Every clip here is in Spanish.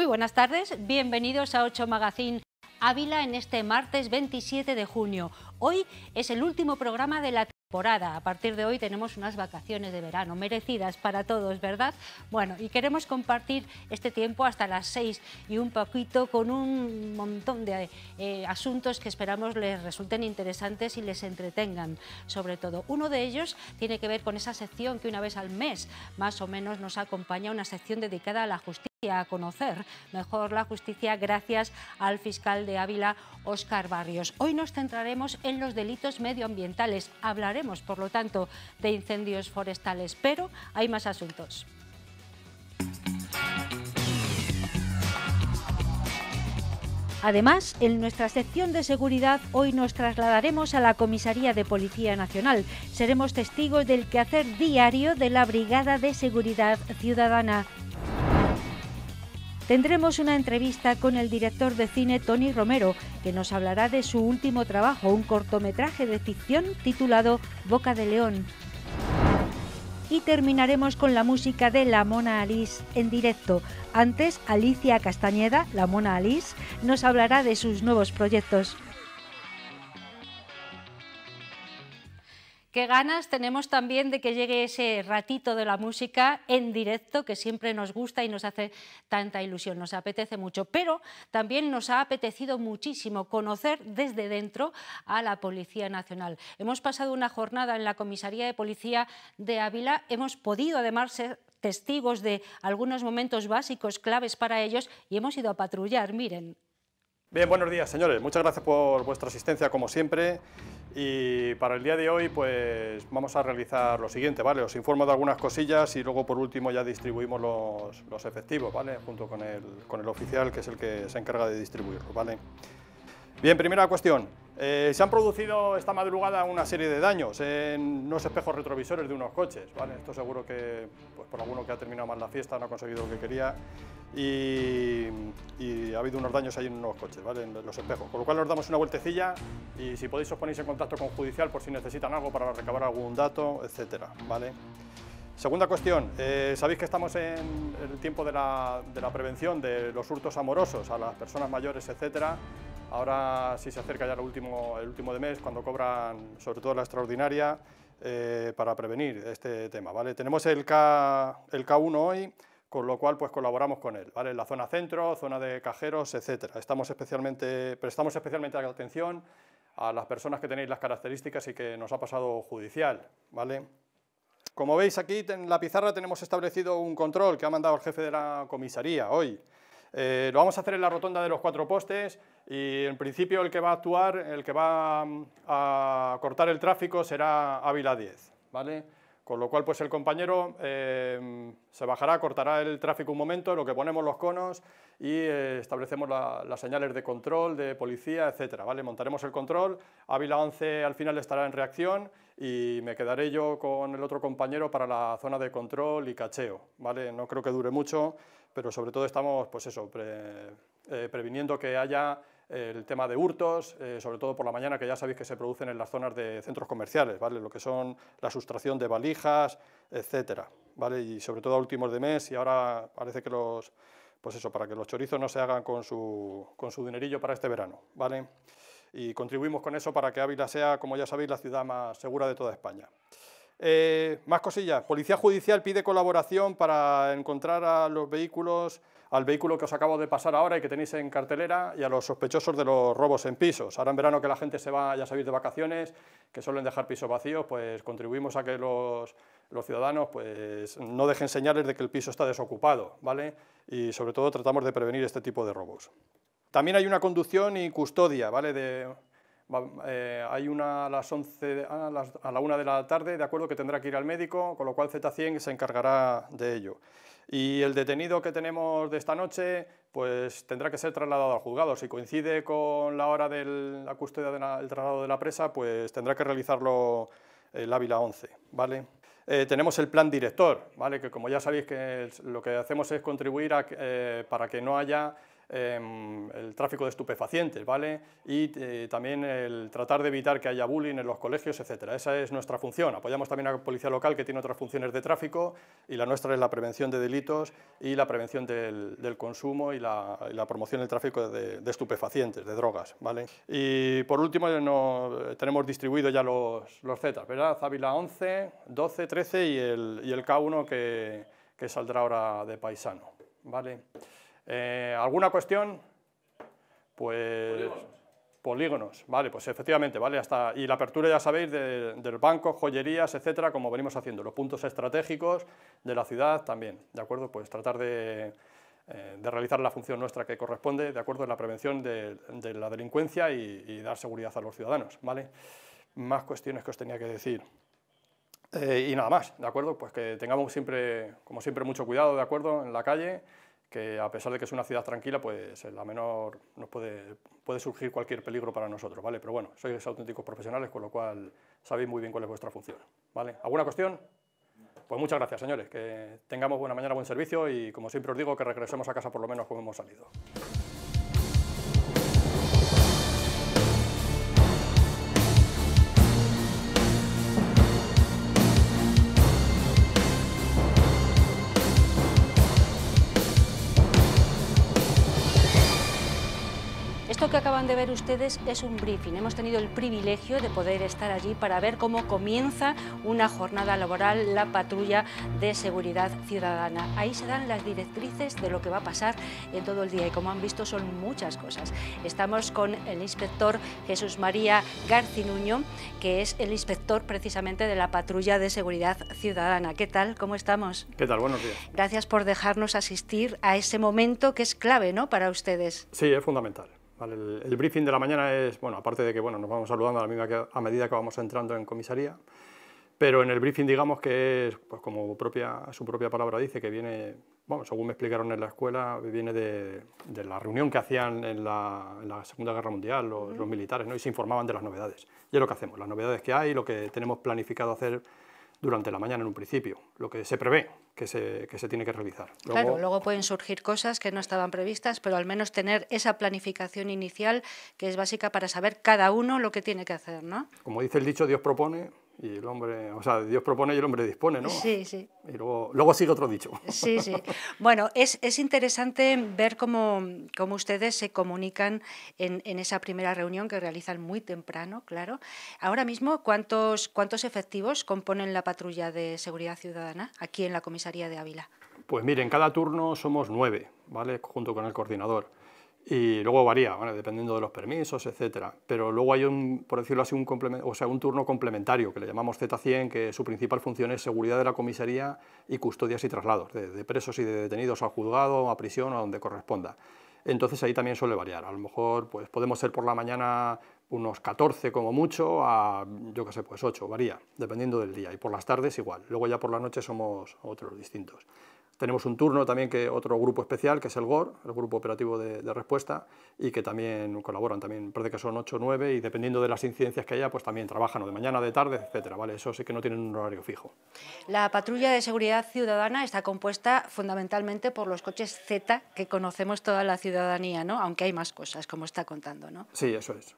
Muy buenas tardes, bienvenidos a 8 Magazine Ávila en este martes 27 de junio. Hoy es el último programa de la temporada. A partir de hoy tenemos unas vacaciones de verano merecidas para todos, ¿verdad? Bueno, y queremos compartir este tiempo hasta las 6 y un poquito con un montón de eh, asuntos que esperamos les resulten interesantes y les entretengan, sobre todo. Uno de ellos tiene que ver con esa sección que una vez al mes más o menos nos acompaña, una sección dedicada a la justicia a conocer mejor la justicia gracias al fiscal de Ávila, Óscar Barrios. Hoy nos centraremos en los delitos medioambientales. Hablaremos, por lo tanto, de incendios forestales, pero hay más asuntos. Además, en nuestra sección de seguridad hoy nos trasladaremos a la Comisaría de Policía Nacional. Seremos testigos del quehacer diario de la Brigada de Seguridad Ciudadana tendremos una entrevista con el director de cine Tony Romero, que nos hablará de su último trabajo, un cortometraje de ficción titulado Boca de León. Y terminaremos con la música de La Mona Alice en directo. Antes, Alicia Castañeda, La Mona Alice, nos hablará de sus nuevos proyectos. Qué ganas tenemos también de que llegue ese ratito de la música en directo que siempre nos gusta y nos hace tanta ilusión, nos apetece mucho, pero también nos ha apetecido muchísimo conocer desde dentro a la Policía Nacional. Hemos pasado una jornada en la Comisaría de Policía de Ávila, hemos podido además ser testigos de algunos momentos básicos, claves para ellos y hemos ido a patrullar, miren, Bien, buenos días, señores. Muchas gracias por vuestra asistencia, como siempre. Y para el día de hoy, pues vamos a realizar lo siguiente, ¿vale? Os informo de algunas cosillas y luego, por último, ya distribuimos los, efectivos, ¿vale? Junto con el, con el oficial, que es el que se encarga de distribuirlos, ¿vale? Bien, primera cuestión. Eh, se han producido esta madrugada una serie de daños en los espejos retrovisores de unos coches. ¿vale? Esto seguro que pues, por alguno que ha terminado mal la fiesta no ha conseguido lo que quería y, ha habido unos daños ahí en unos coches, ¿vale? en los espejos. Con lo cual os damos una vueltecilla y si podéis os ponéis en contacto con Judicial por si necesitan algo para recabar algún dato, etcétera. ¿vale? Segunda cuestión, eh, sabéis que estamos en el tiempo de la, prevención de los hurtos amorosos a las personas mayores, etcétera. Ahora, si se acerca ya el último, el último de mes, cuando cobran, sobre todo la extraordinaria, eh, para prevenir este tema, ¿vale? Tenemos el, K, el K1 hoy, con lo cual pues colaboramos con él, ¿vale? La zona centro, zona de cajeros, etcétera. Estamos especialmente, prestamos especialmente atención a las personas que tenéis las características y que nos ha pasado judicial, ¿vale? Como veis aquí en la pizarra tenemos establecido un control que ha mandado el jefe de la comisaría hoy. Eh, lo vamos a hacer en la rotonda de los cuatro postes y en principio el que va a actuar, el que va mm, a cortar el tráfico será Ávila 10, ¿vale? Con lo cual, pues el compañero eh, se bajará, cortará el tráfico un momento, lo que ponemos los conos y eh, establecemos las señales de control, de policía, etc. ¿vale? Montaremos el control, Ávila 11 al final estará en reacción y me quedaré yo con el otro compañero para la zona de control y cacheo, ¿vale? No creo que dure mucho, pero sobre todo estamos, pues eso, eh, previniendo que haya el tema de hurtos, eh, sobre todo por la mañana, que ya sabéis que se producen en las zonas de centros comerciales, ¿vale? lo que son la sustracción de valijas, etcétera, ¿vale? y sobre todo a últimos de mes, y ahora parece que los, pues eso, para que los chorizos no se hagan con su, con dinerillo para este verano, ¿vale? y contribuimos con eso para que Ávila sea, como ya sabéis, la ciudad más segura de toda España. Eh, más cosillas, Policía Judicial pide colaboración para encontrar a los vehículos al vehículo que os acabo de pasar ahora y que tenéis en cartelera y a los sospechosos de los robos en pisos. Ahora en verano que la gente se va, ya sabéis, de vacaciones, que suelen dejar pisos vacíos, pues contribuimos a que los, los ciudadanos pues, no dejen señales de que el piso está desocupado, ¿vale? Y sobre todo tratamos de prevenir este tipo de robos. También hay una conducción y custodia, ¿vale? De, eh, hay una a las 11, a, ah, a la 1 de la tarde, de acuerdo, que tendrá que ir al médico, con lo cual Z100 se encargará de ello. Y el detenido que tenemos de esta noche pues tendrá que ser trasladado al juzgado. Si coincide con la hora de la custodia del traslado de la presa, pues tendrá que realizarlo el Ávila 11, ¿vale? Eh, tenemos el plan director, ¿vale? que como ya sabéis que lo que hacemos es contribuir eh, para que no haya Em, el tráfico de estupefacientes, ¿vale? Y eh, también el tratar de evitar que haya bullying en los colegios, etcétera. Esa es nuestra función. Apoyamos también a la policía local que tiene otras funciones de tráfico y la nuestra es la prevención de delitos y la prevención del, consumo y la, promoción del tráfico de, estupefacientes, de drogas, ¿vale? Y por último eh, eh, tenemos distribuidos ya los, los Zetas, ¿verdad? Zavila 11, 12, 13 y el, y K1 que, que saldrá ahora de paisano, ¿vale? Eh, ¿Alguna cuestión? Pues... Polígonos. Vale, pues efectivamente, vale, hasta... Y la apertura, ya sabéis, del banco, joyerías, etcétera, como venimos haciendo. Los puntos estratégicos de la ciudad también, ¿de acuerdo? Pues tratar de eh, de realizar la función nuestra que corresponde de acuerdo en la prevención de, la delincuencia y, dar seguridad a los ciudadanos, ¿vale? Más cuestiones que os tenía que decir. Eh, y nada más, ¿de acuerdo? Pues que tengamos siempre, como siempre, mucho cuidado, ¿de acuerdo? En la calle, que a pesar de que es una ciudad tranquila, pues la menor nos puede, puede surgir cualquier peligro para nosotros, ¿vale? Pero bueno, sois auténticos profesionales, con lo cual sabéis muy bien cuál es vuestra función, ¿vale? ¿Alguna cuestión? Pues muchas gracias, señores, que tengamos buena mañana, buen servicio y como siempre os digo, que regresemos a casa por lo menos como hemos salido. de ver ustedes es un briefing. Hemos tenido el privilegio de poder estar allí para ver cómo comienza una jornada laboral la patrulla de seguridad ciudadana. Ahí se dan las directrices de lo que va a pasar en todo el día y como han visto son muchas cosas. Estamos con el inspector Jesús María Garcinuño, que es el inspector precisamente de la patrulla de seguridad ciudadana. ¿Qué tal? ¿Cómo estamos? ¿Qué tal? Buenos días. Gracias por dejarnos asistir a ese momento que es clave ¿no? para ustedes. Sí, es fundamental el, briefing de la mañana es, bueno, aparte de que nos vamos saludando a, la misma medida que vamos entrando en comisaría, pero en el briefing digamos que es, pues, como su propia palabra dice, que viene, según me explicaron en la escuela, viene de, la reunión que hacían en la, Segunda Guerra Mundial los, militares, ¿no? y se informaban de las novedades. Y es lo que hacemos, las novedades que hay, lo que tenemos planificado hacer durante la mañana en un principio, lo que se prevé que se, tiene que realizar. claro, luego pueden surgir cosas que no estaban previstas, pero al menos tener esa planificación inicial que es básica para saber cada uno lo que tiene que hacer, Como dice el dicho, Dios propone, y el hombre, o sea, Dios propone y el hombre dispone, ¿no? Sí, sí. Y luego, luego sigue otro dicho. Sí, sí. Bueno, es, interesante ver cómo, ustedes se comunican en, esa primera reunión que realizan muy temprano, claro. Ahora mismo, ¿cuántos, ¿cuántos efectivos componen la patrulla de seguridad ciudadana aquí en la comisaría de Ávila? Pues miren, cada turno somos nueve, ¿vale? Junto con el coordinador y luego varía, dependiendo de los permisos, etcétera. Pero luego hay un, por decirlo así, un, o sea, un turno complementario, que le llamamos Z100, que su principal función es seguridad de la comisaría y custodias y traslados, de, presos y de detenidos al juzgado, a prisión o a donde corresponda. Entonces ahí también suele variar, a lo mejor pues, podemos ser por la mañana unos 14 como mucho a, yo qué sé, pues 8, varía, dependiendo del día, y por las tardes igual. Luego ya por la noche somos otros distintos. Tenemos un turno también que otro grupo especial, que es el GOR, el Grupo Operativo de, Respuesta, y que también colaboran, también parece que son 8 o 9, y dependiendo de las incidencias que haya, pues también trabajan o de mañana, de tarde, etcétera, ¿vale? Eso sí que no tienen un horario fijo. La patrulla de seguridad ciudadana está compuesta fundamentalmente por los coches Z que conocemos toda la ciudadanía, ¿no? Aunque hay más cosas, como está contando, ¿no? Sí, eso es.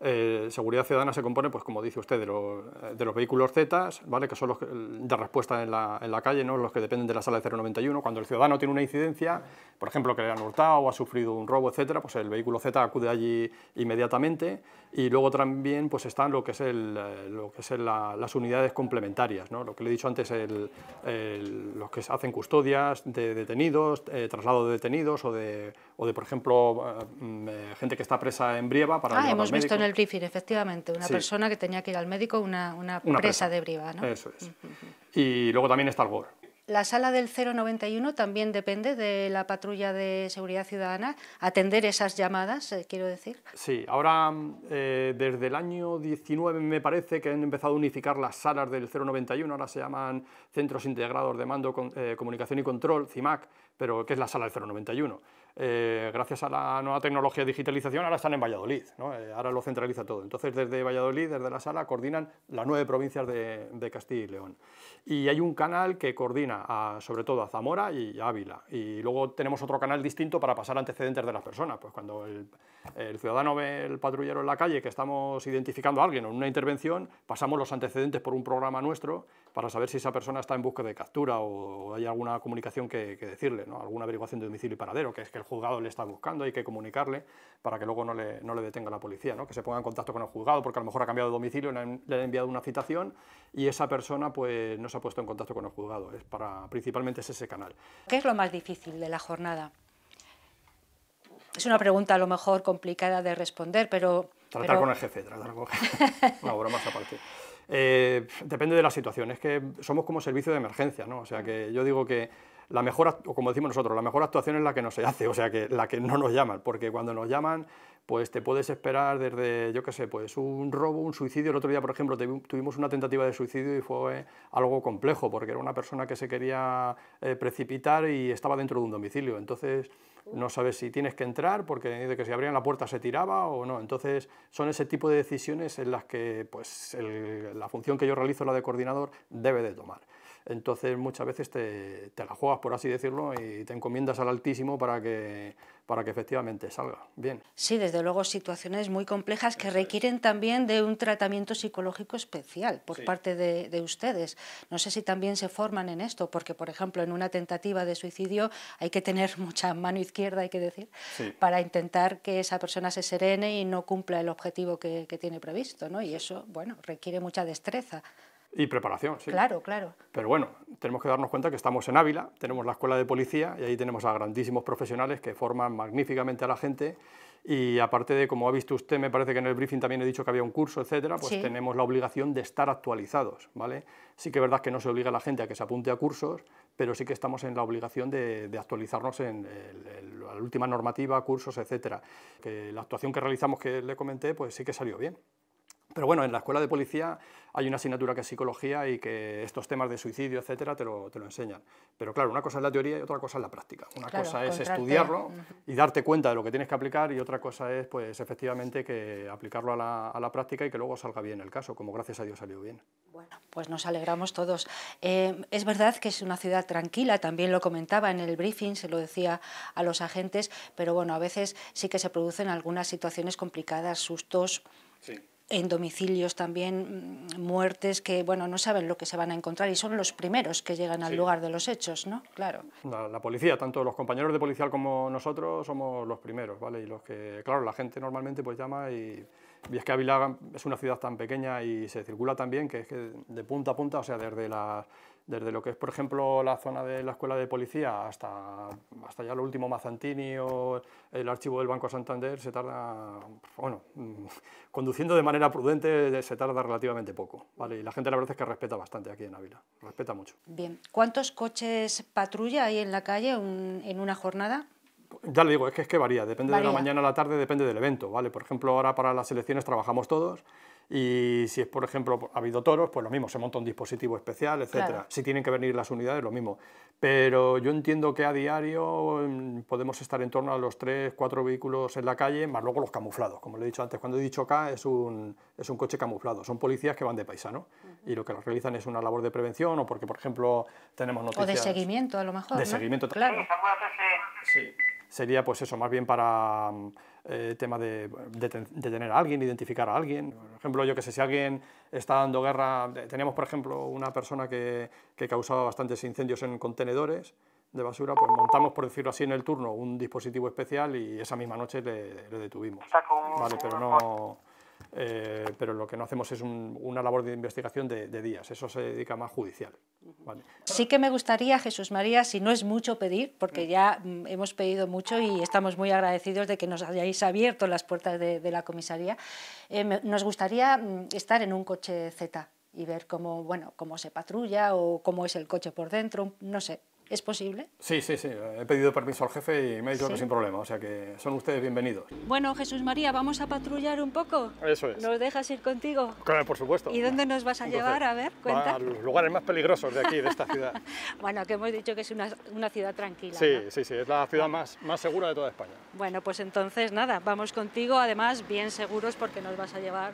Eh, seguridad ciudadana se compone, pues como dice usted, de, eh, los vehículos Z, ¿vale? que son los de respuesta en la, calle, ¿no? los que dependen de la sala de 091. Cuando el ciudadano tiene una incidencia, por ejemplo, que le han hurtado o ha sufrido un robo, etcétera, pues el vehículo Z acude allí inmediatamente. Y luego también pues están lo que es, eh, lo que es las unidades complementarias, ¿no? lo que le he dicho antes, el, los que hacen custodias de detenidos, traslado de detenidos o de o de, por ejemplo, eh, mm, eh, gente que está presa en Brieva para... Ah, hemos visto en el briefing, efectivamente, una persona que tenía que ir al médico, una, presa, de Brieva, ¿no? Eso es. Y luego también está el GOR. La sala del 091 también depende de la patrulla de seguridad ciudadana, atender esas llamadas, eh, quiero decir. Sí, ahora mm, desde el año 19 me parece que han empezado a unificar las salas del 091, ahora se llaman Centros Integrados de Mando, Comunicación y Control, CIMAC, pero que es la sala del 091. Eh, gracias a la nueva tecnología de digitalización, ahora están en Valladolid, eh, ahora lo centraliza todo. Entonces, desde Valladolid, desde la sala, coordinan las nueve provincias de, Castilla y León. Y hay un canal que coordina sobre todo a Zamora y Ávila. Y luego tenemos otro canal distinto para pasar antecedentes de las personas. Pues cuando el, ciudadano ve el patrullero en la calle que estamos identificando a alguien en una intervención, pasamos los antecedentes por un programa nuestro para saber si esa persona está en busca de captura o, hay alguna comunicación que, decirle, ¿no? alguna averiguación de domicilio y paradero, que es que el juzgado le está buscando, hay que comunicarle para que luego no le, detenga la policía, ¿no? que se ponga en contacto con el juzgado porque a lo mejor ha cambiado de domicilio, le han, enviado una citación y esa persona pues, no se ha puesto en contacto con el juzgado. Es para, principalmente es ese canal. ¿Qué es lo más difícil de la jornada? Es una pregunta a lo mejor complicada de responder, pero... Tratar con el jefe, tratar con el jefe. Una broma aparte. Eh, depende de la situación, es que somos como servicio de emergencia, ¿no? O sea que yo digo que la mejor, o como decimos nosotros, la mejor actuación es la que no se hace, o sea, que la que no nos llaman, porque cuando nos llaman, pues te puedes esperar desde, yo qué sé, pues un robo, un suicidio. El otro día, por ejemplo, tuvimos una tentativa de suicidio y fue algo complejo, porque era una persona que se quería eh, precipitar y estaba dentro de un domicilio. Entonces, no sabes si tienes que entrar porque de que si abrían la puerta se tiraba o no. Entonces, son ese tipo de decisiones en las que pues, la función que yo realizo, la de coordinador, debe de tomar. Entonces muchas veces te, la juegas, por así decirlo, y te encomiendas al Altísimo para que, para que efectivamente salga bien. Sí, desde luego situaciones muy complejas que requieren también de un tratamiento psicológico especial por parte de, ustedes. No sé si también se forman en esto, porque por ejemplo en una tentativa de suicidio hay que tener mucha mano izquierda, hay que decir, para intentar que esa persona se serene y no cumpla el objetivo que, que tiene previsto, ¿no? Y eso, bueno, requiere mucha destreza. Y preparación, sí. Claro, claro. Pero bueno, tenemos que darnos cuenta que estamos en Ávila, tenemos la escuela de policía y ahí tenemos a grandísimos profesionales que forman magníficamente a la gente y aparte de, como ha visto usted, me parece que en el briefing también he dicho que había un curso, etcétera, pues tenemos la obligación de estar actualizados, ¿vale? Sí que es verdad que no se obliga a la gente a que se apunte a cursos, pero sí que estamos en la obligación de, actualizarnos en la última normativa, cursos, etcétera. Que la actuación que realizamos que le comenté, pues sí que salió bien. Pero bueno, en la escuela de policía hay una asignatura que es psicología y que estos temas de suicidio, etcétera, te lo, enseñan. Pero claro, una cosa es la teoría y otra cosa es la práctica. Una cosa es estudiarlo y darte cuenta de lo que tienes que aplicar y otra cosa es, pues, efectivamente, que aplicarlo a la, práctica y que luego salga bien el caso, como gracias a Dios salió bien. Bueno, pues nos alegramos todos. Eh, es verdad que es una ciudad tranquila, también lo comentaba en el briefing, se lo decía a los agentes, pero bueno, a veces sí que se producen algunas situaciones complicadas, sustos. Sí en domicilios también mm, muertes que bueno no saben lo que se van a encontrar y son los primeros que llegan al lugar de los hechos, ¿no? Claro. La, policía, tanto los compañeros de policial como nosotros somos los primeros, ¿vale? Y los que, claro, la gente normalmente pues llama y, es que Ávila es una ciudad tan pequeña y se circula tan bien que es que de punta a punta, o sea, desde las desde lo que es, por ejemplo, la zona de la escuela de policía hasta, hasta ya lo último Mazantini o el archivo del Banco Santander, se tarda, bueno, conduciendo de manera prudente eh, se tarda relativamente poco, ¿vale? Y la gente la verdad es que respeta bastante aquí en Ávila, respeta mucho. Bien, ¿cuántos coches patrulla hay en la calle en una jornada? Ya le digo, es que, es que varía, depende de la mañana a la tarde, depende del evento, ¿vale? Por ejemplo, ahora para las elecciones trabajamos todos, y si es, por ejemplo, ha habido toros, pues lo mismo, se monta un dispositivo especial, etc. Si tienen que venir las unidades, lo mismo. Pero yo entiendo que a diario mm, podemos estar en torno a los tres, cuatro vehículos en la calle, más luego los camuflados. Como le he dicho antes, cuando he dicho acá, es un, es un coche camuflado. Son policías que van de paisano y lo que realizan es una labor de prevención o porque, por ejemplo, tenemos noticias... O de seguimiento, a lo mejor. De seguimiento, claro. sería pues eso, más bien para mm, eh, tema de detener a alguien, identificar a alguien. Por ejemplo, yo que sé, si alguien está dando guerra, teníamos por ejemplo una persona que, que causaba bastantes incendios en contenedores, de basura, pues montamos, por decirlo así, en el turno un dispositivo especial y esa misma noche le, le detuvimos. Vale, pero no, eh, pero lo que no hacemos es una labor de investigación de, días, eso se dedica más judicial. Sí que me gustaría, Jesús María, si no es mucho pedir, porque ya mm, hemos pedido mucho y estamos muy agradecidos de que nos hayáis abierto las puertas de, la comisaría, eh, nos gustaría mm, estar en un coche Z y ver cómo, bueno, cómo se patrulla o cómo es el coche por dentro, no sé, ¿Es posible? Sí, sí, sí. He pedido permiso al jefe y me ha dicho que sin problema. O sea que son ustedes bienvenidos. Bueno, Jesús María, ¿vamos a patrullar un poco? Eso es. ¿Nos dejas ir contigo? Claro, por supuesto. ¿Y dónde nos vas a llevar? A ver, cuenta. A los lugares más peligrosos de aquí, de esta ciudad. bueno, que hemos dicho que es una, ciudad tranquila. Sí, sí, sí. Es la ciudad más, más segura de toda España. Bueno, pues entonces nada, vamos contigo, además bien seguros porque nos vas a llevar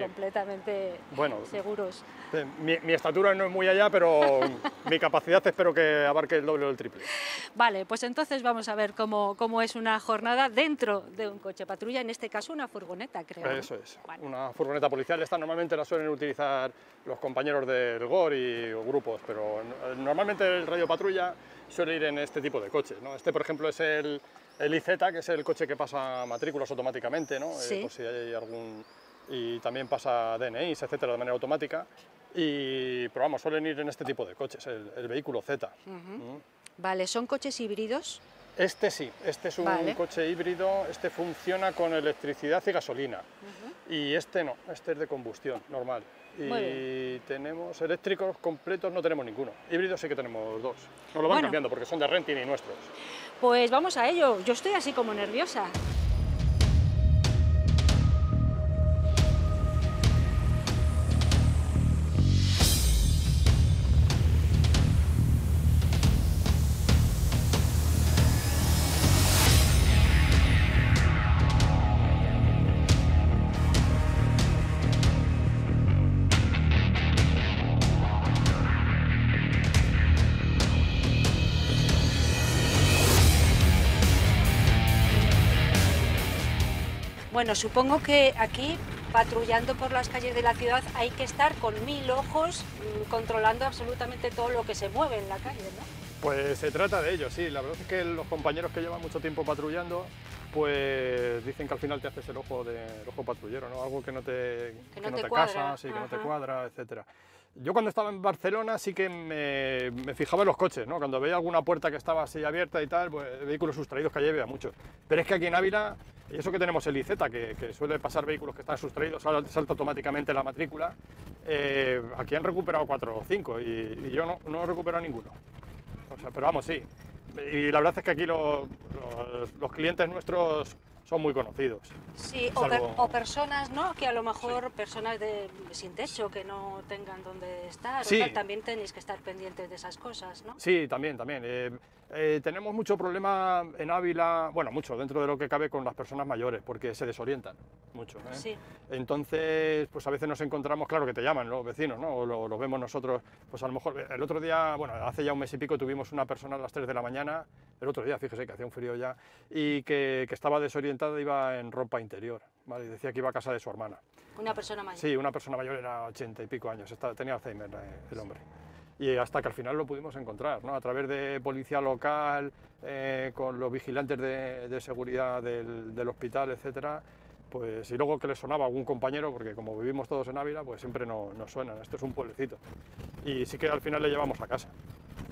completamente bueno, seguros. Eh, mi, estatura no es muy allá, pero mi capacidad espero que abarque el doble o el triple. Vale, pues entonces vamos a ver cómo, cómo es una jornada dentro de un coche patrulla, en este caso una furgoneta, creo. Eso es, una furgoneta policial. Esta normalmente la suelen utilizar los compañeros del GOR y grupos, pero normalmente el radio patrulla suele ir en este tipo de coches. Este, por ejemplo, es el, el IZ, que es el coche que pasa matrículas automáticamente, ¿no? Eh, si hay algún y también pasa DNIs, etcétera, de manera automática. Y, pero vamos, suelen ir en este tipo de coches, el, vehículo Z. Mm. Vale, ¿son coches híbridos? Este sí, este es un coche híbrido, este funciona con electricidad y gasolina. Y este no, este es de combustión, normal. Y tenemos eléctricos completos, no tenemos ninguno. Híbridos sí que tenemos dos. Nos lo van cambiando porque son de renting y nuestros. Pues vamos a ello, yo estoy así como nerviosa. Bueno, supongo que aquí, patrullando por las calles de la ciudad, hay que estar con mil ojos mm, controlando absolutamente todo lo que se mueve en la calle, ¿no? Pues se trata de ello, sí. La verdad es que los compañeros que llevan mucho tiempo patrullando, pues dicen que al final te haces el ojo de ojo patrullero, ¿no? Algo que no te, que no que no te, cuadra. que no te cuadra, etcétera. Yo cuando estaba en Barcelona sí que me, fijaba en los coches, ¿no? Cuando veía alguna puerta que estaba así abierta y tal, pues, vehículos sustraídos que allí había muchos. Pero es que aquí en Ávila, y eso que tenemos el IZ, que, suele pasar vehículos que están sustraídos, ahora salta automáticamente la matrícula, eh, aquí han recuperado cuatro o cinco y, yo no, no, he recuperado ninguno. O sea, pero vamos, sí. Y la verdad es que aquí los clientes nuestros son muy conocidos. Sí, o, personas, ¿no? Que a lo mejor personas de, sin techo, que no tengan dónde estar, o también tenéis que estar pendientes de esas cosas, ¿no? Sí, también, también. Eh, eh, tenemos mucho problema en Ávila, bueno, mucho dentro de lo que cabe con las personas mayores, porque se desorientan mucho. ¿eh? Sí. Entonces, pues a veces nos encontramos, claro que te llaman los vecinos, ¿no? O los lo vemos nosotros, pues a lo mejor el otro día, bueno, hace ya un mes y pico tuvimos una persona a las 3 de la mañana, el otro día, fíjese que hacía un frío ya, y que, estaba desorientada, iba en ropa interior. ¿vale? Y decía que iba a casa de su hermana. ¿Una persona mayor? Sí, una persona mayor, era ochenta y pico años, estaba, tenía Alzheimer eh, el hombre y hasta que al final lo pudimos encontrar, ¿no? a través de policía local, eh, con los vigilantes de, seguridad del, hospital, etcétera. Pues, y luego que le sonaba a algún compañero, porque como vivimos todos en Ávila, pues siempre nos no suenan. Esto es un pueblecito. Y sí que al final le llevamos a casa.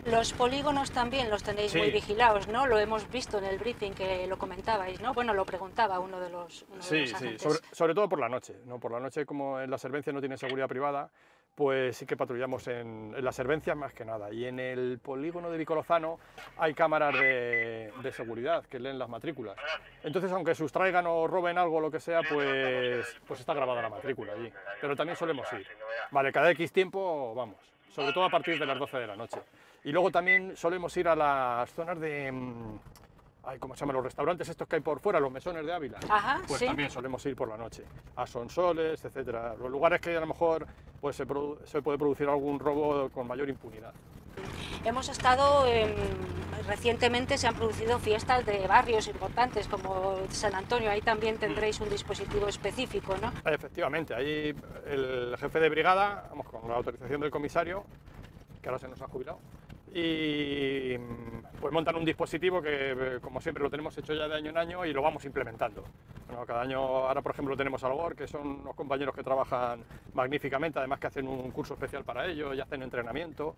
Los polígonos también los tenéis muy vigilados, ¿no? Lo hemos visto en el briefing que lo comentabais, ¿no? Bueno, lo preguntaba uno de los. sí, sí, sobre, sobre, todo por la noche, ¿no? Por la noche, como en la servencia no tiene seguridad privada, pues sí que patrullamos en, las servencias más que nada. Y en el polígono de Vicolozano hay cámaras de, seguridad que leen las matrículas. Entonces, aunque sustraigan o roben algo, o lo que sea, pues, pues está grabada la matrícula allí. Pero también solemos ir. Vale, cada X tiempo vamos, sobre todo a partir de las 12 de la noche. Y luego también solemos ir a las zonas de... Mm, ay, ¿cómo se llaman los restaurantes estos que hay por fuera, los mesones de Ávila? pues también solemos ir por la noche, a Sonsoles, etcétera, los lugares que a lo mejor pues, se, puede producir algún robo con mayor impunidad. Hemos estado, recientemente se han producido fiestas de barrios importantes como San Antonio, ahí también mm. tendréis un dispositivo específico, ¿no? Efectivamente, ahí el jefe de brigada, vamos, con la autorización del comisario, que ahora se nos ha jubilado, y mm, pues montan un dispositivo que eh, como siempre lo tenemos hecho ya de año en año y lo vamos implementando. Bueno, cada año, ahora por ejemplo tenemos al Logor, que son unos compañeros que trabajan magníficamente, además que hacen un curso especial para ellos... y hacen entrenamiento.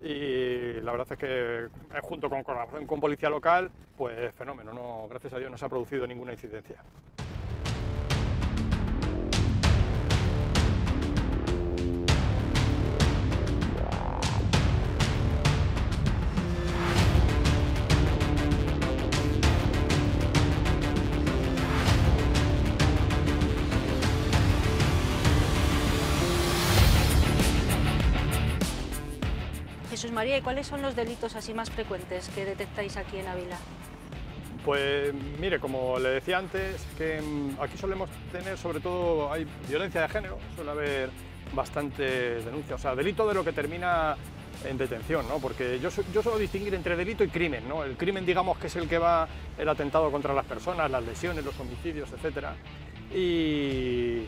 Y la verdad es que eh, junto con colaboración con policía local, pues fenómeno, no, gracias a Dios no se ha producido ninguna incidencia. María, ¿y cuáles son los delitos así más frecuentes que detectáis aquí en Ávila? Pues mire, como le decía antes, que mm, aquí solemos tener sobre todo, hay violencia de género, suele haber bastantes denuncias, o sea, delito de lo que termina en detención, ¿no? Porque yo, suelo distinguir entre delito y crimen, ¿no? El crimen, digamos, que es el que va el atentado contra las personas, las lesiones, los homicidios, etcétera. y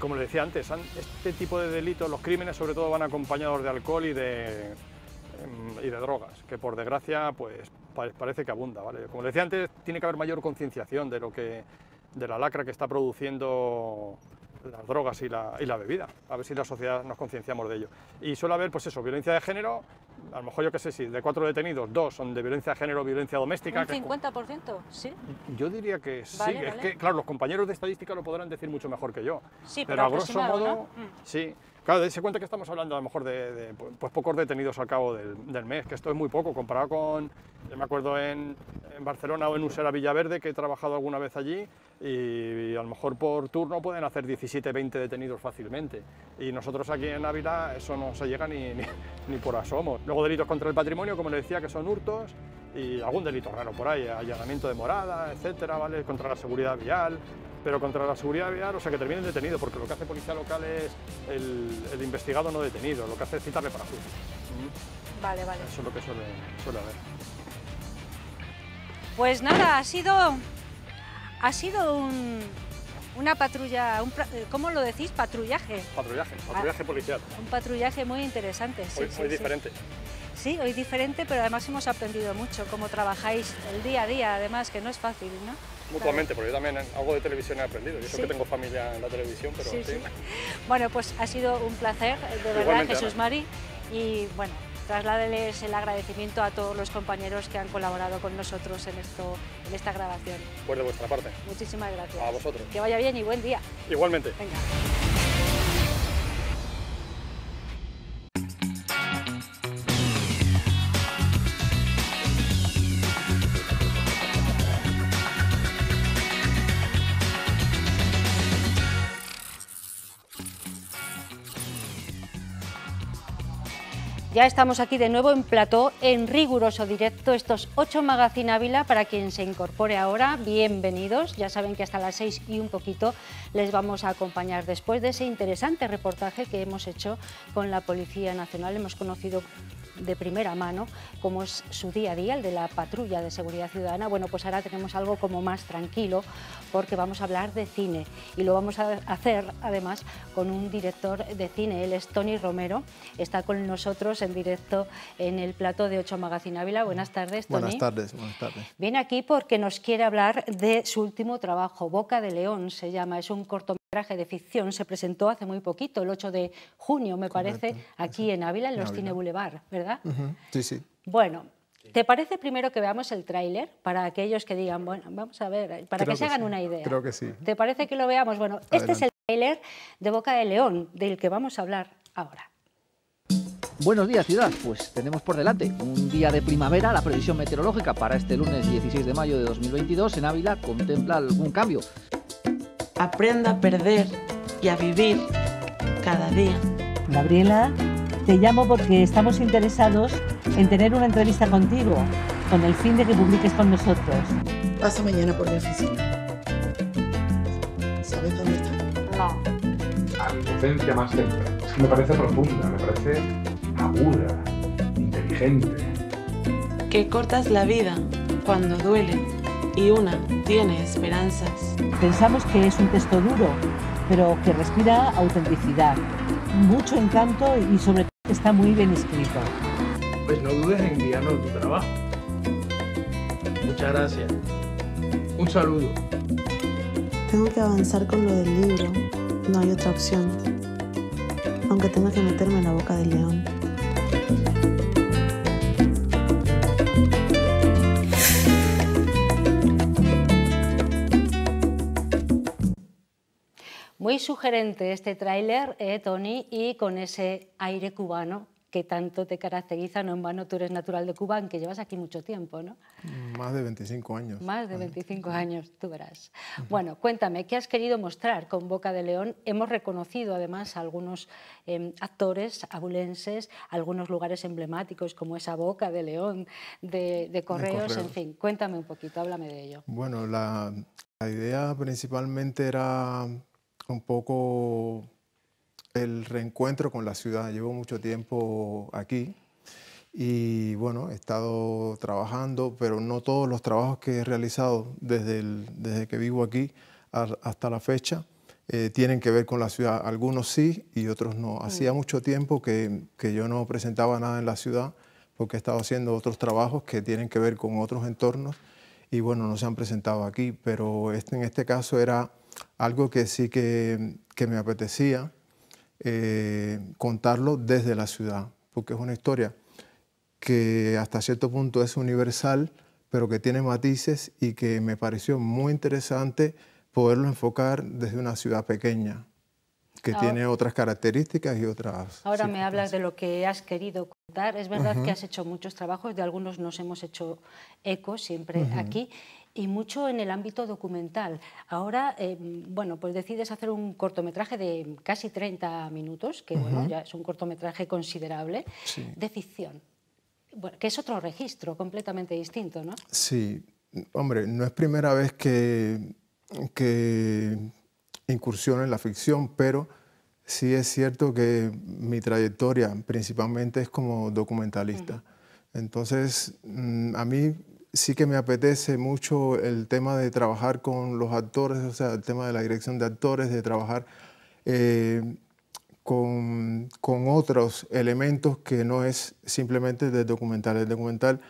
como le decía antes, este tipo de delitos, los crímenes sobre todo van acompañados de alcohol y de, Mm, y de drogas, que por desgracia pues parece que abunda, ¿vale? Como decía antes, tiene que haber mayor concienciación de lo que de la lacra que está produciendo las drogas y la, y la bebida, a ver si la sociedad nos concienciamos de ello. Y suele haber, pues eso, violencia de género, a lo mejor yo qué sé, si de cuatro detenidos, dos son de violencia de género, violencia doméstica. ¿Un 50%? ¿Sí? Yo diría que sí, es que, claro, los compañeros de estadística lo podrán decir mucho mejor que yo, sí, pero, a grosso modo, sí. Claro, se cuenta que estamos hablando a lo mejor de, pues, pocos detenidos al cabo del, mes, que esto es muy poco comparado con, yo me acuerdo en, Barcelona o en Usera Villaverde, que he trabajado alguna vez allí, y, a lo mejor por turno pueden hacer 17, 20 detenidos fácilmente. Y nosotros aquí en Ávila eso no se llega ni, ni, ni por asomo. Luego delitos contra el patrimonio, como le decía, que son hurtos, y algún delito raro por ahí, allanamiento de morada, etcétera, ¿vale? Contra la seguridad vial, pero contra la seguridad vial, o sea, que terminen detenido... porque lo que hace policía local es el, investigado no detenido, lo que hace es citarle para juicio. Vale, vale. Eso es lo que suele, haber. Pues nada, ha sido, ha sido un, una patrulla, un, ¿cómo lo decís? Patrullaje. Patrullaje, patrullaje ah, policial. Un patrullaje muy interesante. Sí, muy diferente. Sí, hoy diferente, pero además hemos aprendido mucho cómo trabajáis el día a día, además, que no es fácil, ¿no? Mutuamente, porque yo también algo de televisión he aprendido. Yo sé que tengo familia en la televisión, pero sí, Bueno, pues ha sido un placer, de verdad, Jesús Mari. Y bueno, trasládeles el agradecimiento a todos los compañeros que han colaborado con nosotros en, esto, en esta grabación. Pues de vuestra parte. Muchísimas gracias. A vosotros. Que vaya bien y buen día. Igualmente. Venga. Ya estamos aquí de nuevo en plató, en riguroso directo, estos ocho Magazine Ávila, para quien se incorpore ahora, bienvenidos. Ya saben que hasta las seis y un poquito les vamos a acompañar después de ese interesante reportaje que hemos hecho con la Policía Nacional. Hemos conocido de primera mano cómo es su día a día, el de la patrulla de seguridad ciudadana, bueno, pues ahora tenemos algo como más tranquilo porque vamos a hablar de cine y lo vamos a hacer además con un director de cine, él es Tony Romero, está con nosotros en directo en el plato de 8 Magazine Ávila. Buenas tardes, Tony. Buenas tardes, buenas tardes. Viene aquí porque nos quiere hablar de su último trabajo, Boca de León se llama, es un corto traje de ficción se presentó hace muy poquito, el 8 de junio, me parece, aquí en Ávila, en, los Cine Boulevard, ¿verdad? Sí, sí. Bueno, ¿te parece primero que veamos el tráiler para aquellos que digan, bueno, vamos a ver, para que, se hagan una idea? Creo que sí. ¿Te parece que lo veamos? Bueno, este es el tráiler de Boca de León, del que vamos a hablar ahora. Buenos días ciudad, pues tenemos por delante un día de primavera. La previsión meteorológica para este lunes 16 de mayo de 2022 en Ávila contempla algún cambio aprenda a perder y a vivir cada día. Gabriela, te llamo porque estamos interesados en tener una entrevista contigo, con el fin de que publiques con nosotros. Pasa mañana por mi oficina. ¿Sabes dónde está? No. A ah, mi potencia más temprana. Es que me parece profunda, me parece aguda, inteligente. Que cortas la vida cuando duele y una tiene esperanzas. Pensamos que es un texto duro, pero que respira autenticidad, mucho encanto y sobre todo está muy bien escrito. Pues no dudes en enviarnos tu trabajo. Muchas gracias. Un saludo. Tengo que avanzar con lo del libro. No hay otra opción. Aunque tenga que meterme en la boca del león. Muy sugerente este tráiler, eh, Tony, y con ese aire cubano que tanto te caracteriza, no en vano tú eres natural de Cuba, aunque llevas aquí mucho tiempo, ¿no? Más de 25 años. Más de 25 años, tú verás. Bueno, cuéntame, ¿qué has querido mostrar con Boca de León? Hemos reconocido además algunos em, actores abulenses, algunos lugares emblemáticos como esa Boca de León de, correos, en fin, cuéntame un poquito, háblame de ello. Bueno, la idea principalmente era un poco el reencuentro con la ciudad. Llevo mucho tiempo aquí y bueno, he estado trabajando, pero no todos los trabajos que he realizado desde, desde que vivo aquí hasta la fecha eh, tienen que ver con la ciudad. Algunos sí y otros no. Mm. Hacía mucho tiempo que, que yo no presentaba nada en la ciudad porque he estado haciendo otros trabajos que tienen que ver con otros entornos y bueno, no se han presentado aquí, pero este, en este caso era algo que sí que, que me apetecía eh, contarlo desde la ciudad, porque es una historia que hasta cierto punto es universal, pero que tiene matices y que me pareció muy interesante poderlo enfocar desde una ciudad pequeña, que ah. tiene otras características y otras... Ahora me hablas de lo que has querido contar. Es verdad que has hecho muchos trabajos, de algunos nos hemos hecho eco siempre aquí y mucho en el ámbito documental. Ahora, eh, bueno, pues decides hacer un cortometraje de casi 30 minutos, que bueno, ya es un cortometraje considerable, de ficción. que es otro registro completamente distinto, ¿no? Sí, hombre, no es primera vez que, que incursiono en la ficción, pero sí es cierto que mi trayectoria principalmente es como documentalista. Entonces, mm, a mí sí que me apetece mucho el tema de trabajar con los actores, o sea, el tema de la dirección de actores, de trabajar eh, con, otros elementos que no es simplemente de documental. El documental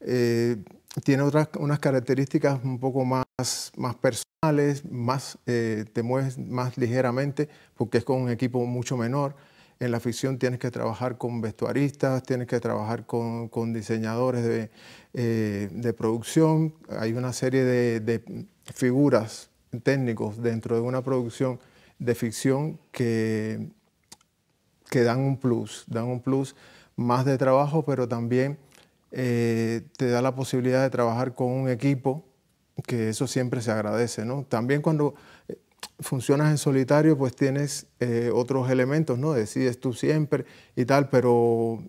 eh, tiene otras, unas características un poco más, más personales, más, eh, te mueves más ligeramente porque es con un equipo mucho menor en la ficción tienes que trabajar con vestuaristas, tienes que trabajar con, diseñadores eh, de, producción. Hay una serie de, figuras técnicos dentro de una producción de ficción que, que dan un plus, dan un plus más de trabajo, pero también eh, te da la posibilidad de trabajar con un equipo, que eso siempre se agradece. ¿no? También cuando funcionas en solitario, pues tienes eh, otros elementos, ¿no? Decides tú siempre y tal, pero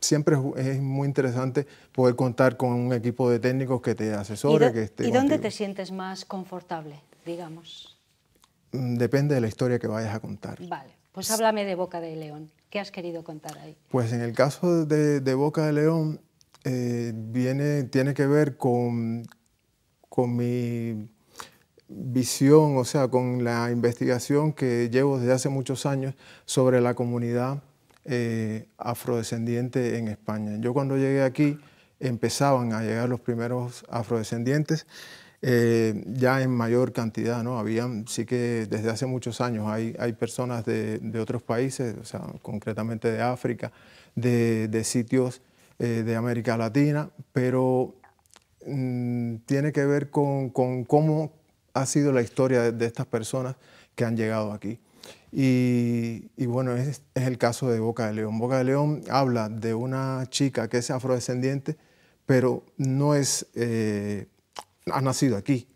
siempre es muy interesante poder contar con un equipo de técnicos que te asesore, que esté ¿Y dónde te sientes más confortable, digamos? Mm, depende de la historia que vayas a contar. Vale, pues háblame de Boca de León. ¿Qué has querido contar ahí? Pues en el caso de, Boca de León, eh, viene, tiene que ver con, con mi visión, o sea, con la investigación que llevo desde hace muchos años sobre la comunidad eh, afrodescendiente en España. Yo cuando llegué aquí empezaban a llegar los primeros afrodescendientes eh, ya en mayor cantidad, ¿no? Habían, sí que desde hace muchos años hay, hay personas de, otros países, o sea, concretamente de África, de, de sitios eh, de América Latina, pero mm, tiene que ver con, con cómo ha sido la historia de, estas personas que han llegado aquí. Y, bueno, es, el caso de Boca de León. Boca de León habla de una chica que es afrodescendiente, pero no es, eh, ha nacido aquí.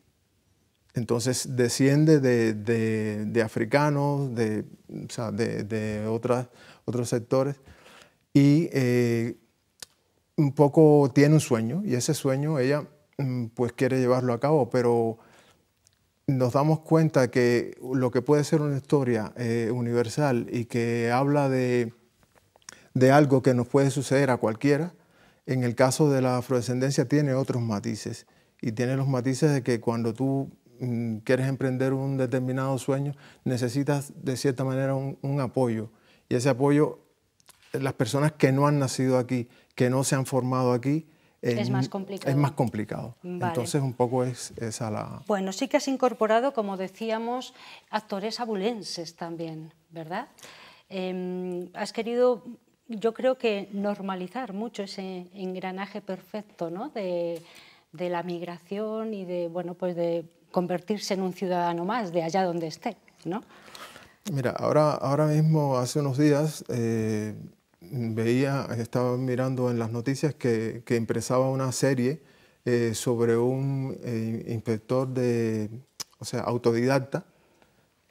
Entonces desciende de, africanos, de, otras, otros sectores y eh, un poco tiene un sueño y ese sueño ella mm, pues quiere llevarlo a cabo, pero nos damos cuenta que lo que puede ser una historia eh, universal y que habla de, algo que nos puede suceder a cualquiera, en el caso de la afrodescendencia tiene otros matices. Y tiene los matices de que cuando tú mm, quieres emprender un determinado sueño, necesitas de cierta manera un apoyo. Y ese apoyo, las personas que no han nacido aquí, que no se han formado aquí, es, más complicado. Es más complicado. Entonces, un poco es, esa la... Bueno, sí que has incorporado, como decíamos, actores abulenses también, ¿verdad? Em, has querido, yo creo que normalizar mucho ese engranaje perfecto, ¿no? De, la migración y de, bueno, pues de convertirse en un ciudadano más de allá donde esté, ¿no? Mira, ahora, ahora mismo, hace unos días, eh, veía, estaba mirando en las noticias que, que impresaba una serie eh, sobre un eh, inspector de, o sea, autodidacta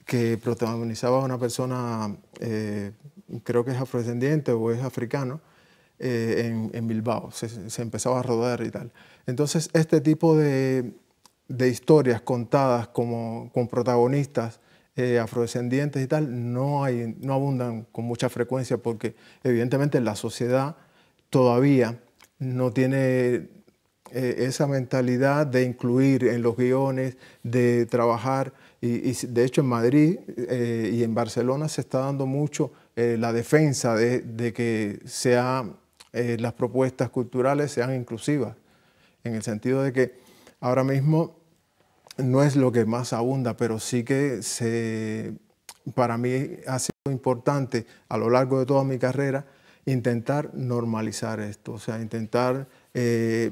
que protagonizaba a una persona, eh, creo que es afrodescendiente o es africano, en, en, Bilbao. Se, se, empezaba a rodar y tal. Entonces, este tipo de, de historias contadas como, con protagonistas eh, afrodescendientes y tal no, hay, no abundan con mucha frecuencia porque evidentemente la sociedad todavía no tiene eh, esa mentalidad de incluir en los guiones, de trabajar. Y, de hecho en Madrid eh, y en Barcelona se está dando mucho la defensa de, que sea, las propuestas culturales sean inclusivas, en el sentido de que ahora mismo no es lo que más abunda, pero sí que se, para mí ha sido importante a lo largo de toda mi carrera intentar normalizar esto, o sea, intentar eh,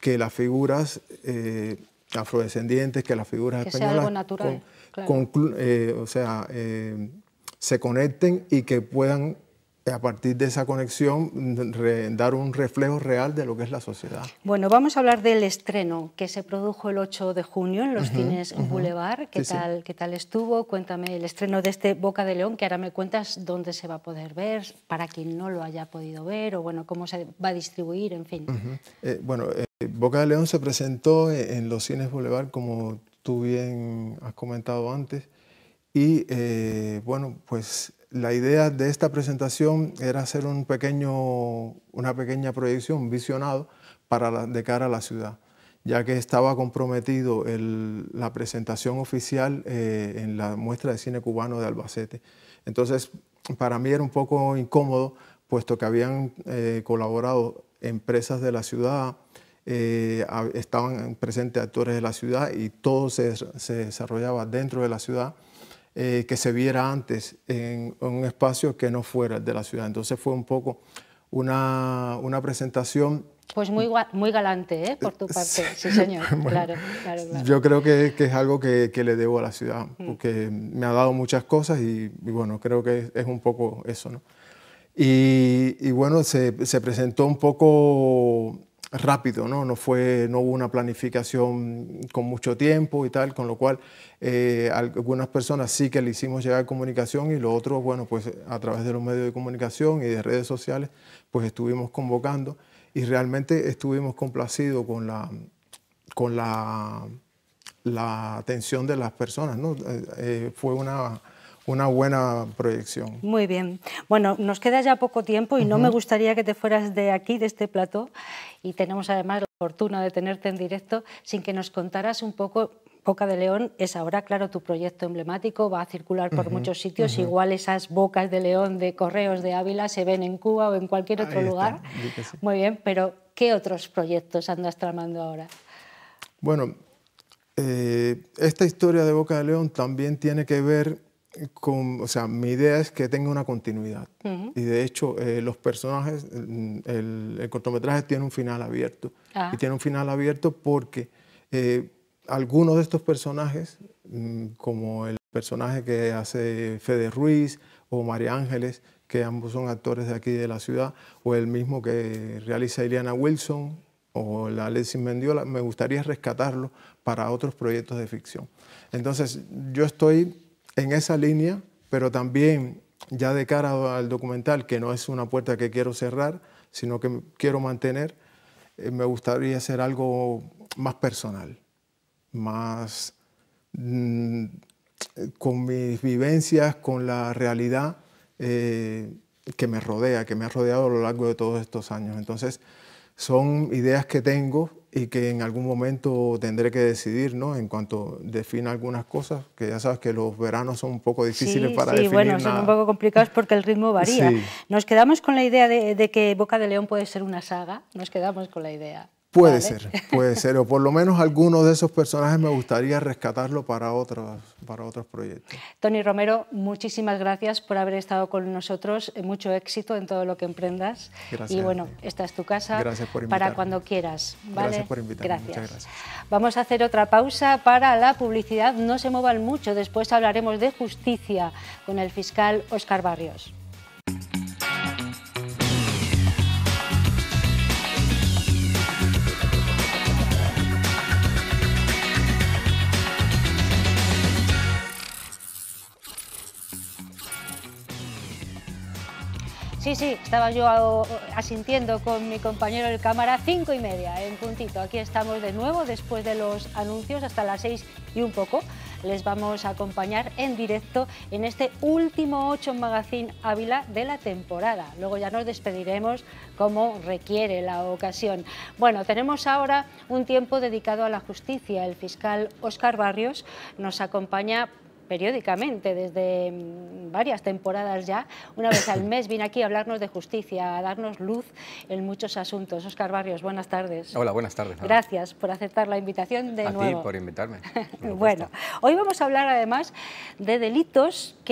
que las figuras eh, afrodescendientes, que las figuras españolas algo natural, eh, o sea, se conecten y que puedan a partir de esa conexión dar un reflejo real de lo que es la sociedad. Bueno, vamos a hablar del estreno que se produjo el 8 de junio en los cines Boulevard. ¿Qué, tal, tal estuvo? Cuéntame el estreno de este Boca de León, que ahora me cuentas dónde se va a poder ver, para quien no lo haya podido ver, o bueno, cómo se va a distribuir, en fin. Eh, bueno, eh, Boca de León se presentó eh, en los cines Boulevard, como tú bien has comentado antes, y bueno, pues la idea de esta presentación era hacer una pequeña proyección, visionado para de cara a la ciudad, ya que estaba comprometido la presentación oficial eh, en la muestra de cine cubano de Albacete. Entonces, para mí era un poco incómodo, puesto que habían eh, colaborado empresas de la ciudad, eh, estaban presentes actores de la ciudad y todo se desarrollaba dentro de la ciudad eh, que se viera antes en, un espacio que no fuera de la ciudad. Entonces fue un poco una, una presentación pues muy, muy galante, ¿eh? Por tu parte, sí, señor. claro, claro, Yo creo que, que es algo que, que, le debo a la ciudad, mm. porque me ha dado muchas cosas y, bueno, creo que es, un poco eso, ¿no? Y, y bueno, se, se, presentó un poco rápido, ¿no? No, fue, no hubo una planificación con mucho tiempo y tal, con lo cual eh, algunas personas sí que le hicimos llegar comunicación y lo otro, bueno, pues a través de los medios de comunicación y de redes sociales, pues estuvimos convocando y realmente estuvimos complacidos con la, con la, la atención de las personas, ¿no? Eh, eh, fue una una buena proyección. Muy bien. Bueno, nos queda ya poco tiempo y no me gustaría que te fueras de aquí, de este plató, y tenemos además la fortuna de tenerte en directo sin que nos contaras un poco Boca de León es ahora, claro, tu proyecto emblemático, va a circular por muchos sitios, igual esas bocas de León de Correos de Ávila se ven en Cuba o en cualquier otro lugar. Muy bien, pero ¿qué otros proyectos andas tramando ahora? Bueno, eh, esta historia de Boca de León también tiene que ver o sea, mi idea es que tenga una continuidad. Y de hecho, eh, los personajes, mm, el, cortometraje tiene un final abierto. Ah. Y tiene un final abierto porque eh, algunos de estos personajes, mm, como el personaje que hace Fede Ruiz o María Ángeles, que ambos son actores de aquí de la ciudad, o el mismo que realiza Ileana Wilson o la Alexis Mendiola, me gustaría rescatarlo para otros proyectos de ficción. Entonces, yo estoy en esa línea, pero también ya de cara al documental, que no es una puerta que quiero cerrar, sino que quiero mantener, eh, me gustaría hacer algo más personal, más mm, con mis vivencias, con la realidad eh, que me rodea, que me ha rodeado a lo largo de todos estos años. Entonces, son ideas que tengo y que en algún momento tendré que decidir, ¿no? En cuanto defina algunas cosas, que ya sabes que los veranos son un poco difíciles definir para sí, bueno, son un poco complicados porque el ritmo varía. Nos quedamos con la idea de, que Boca de León puede ser una saga, nos quedamos con la idea. Puede ser, puede ser, o por lo menos algunos de esos personajes me gustaría rescatarlo para otros, para otros proyectos. Tony Romero, muchísimas gracias por haber estado con nosotros, eh, mucho éxito en todo lo que emprendas. Gracias y bueno, esta es tu casa para cuando quieras. Gracias por invitarme. gracias. Vamos a hacer otra pausa para la publicidad. No se muevan mucho, después hablaremos de justicia con el fiscal Oscar Barrios. Sí, sí, estaba yo asintiendo con mi compañero el cámara, cinco y media en puntito. Aquí estamos de nuevo después de los anuncios hasta las seis y un poco. Les vamos a acompañar en directo en este último 8 Magazine Ávila de la temporada. Luego ya nos despediremos como requiere la ocasión. Bueno, tenemos ahora un tiempo dedicado a la justicia. El fiscal Oscar Barrios nos acompaña periódicamente, desde mm, varias temporadas ya, una vez al mes viene aquí a hablarnos de justicia, a darnos luz en muchos asuntos. Óscar Barrios, buenas tardes. Hola, buenas tardes. Gracias por aceptar la invitación de nuevo. A ti por invitarme. bueno, hoy vamos a hablar además de delitos mm,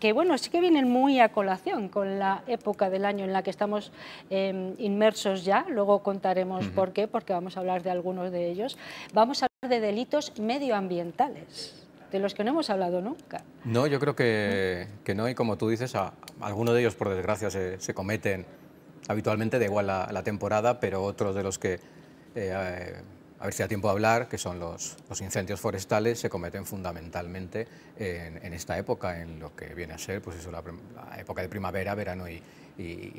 que, bueno, sí que vienen muy a colación con la época del año en la que estamos em, inmersos ya. Luego contaremos por qué, porque vamos a hablar de algunos de ellos. Vamos a hablar de delitos medioambientales de los que no hemos hablado nunca. No, yo creo que, que no, y como tú dices, algunos de ellos, por desgracia, se, cometen habitualmente, da igual la, la, temporada, pero otros de los que, eh, a ver si da tiempo a hablar, que son los, los incendios forestales, se cometen fundamentalmente en, esta época, en lo que viene a ser pues eso, la, época de primavera, verano y,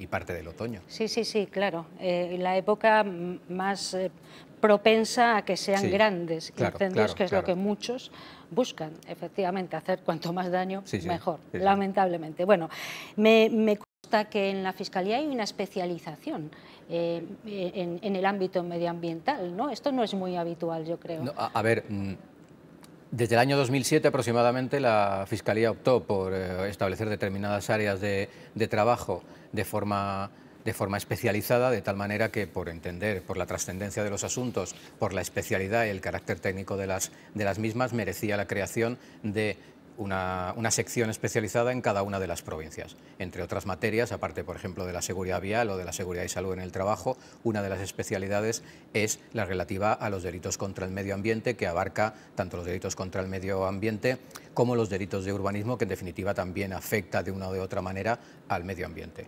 parte del otoño. Sí, sí, sí, claro. Eh, la época más eh, propensa a que sean grandes incendios, que es lo que muchos buscan, efectivamente, hacer cuanto más daño, mejor, lamentablemente. Bueno, me, cuesta consta que en la Fiscalía hay una especialización eh, en, el ámbito medioambiental, ¿no? Esto no es muy habitual, yo creo. a, ver... Mm, desde el año 2007 aproximadamente la Fiscalía optó por eh, establecer determinadas áreas de trabajo de forma de forma especializada, de tal manera que por entender, por la trascendencia de los asuntos, por la especialidad y el carácter técnico de las, mismas, merecía la creación de una, una, sección especializada en cada una de las provincias. Entre otras materias, aparte por ejemplo de la seguridad vial o de la seguridad y salud en el trabajo, una de las especialidades es la relativa a los delitos contra el medio ambiente, que abarca tanto los delitos contra el medio ambiente como los delitos de urbanismo, que en definitiva también afecta de una u de otra manera al medio ambiente.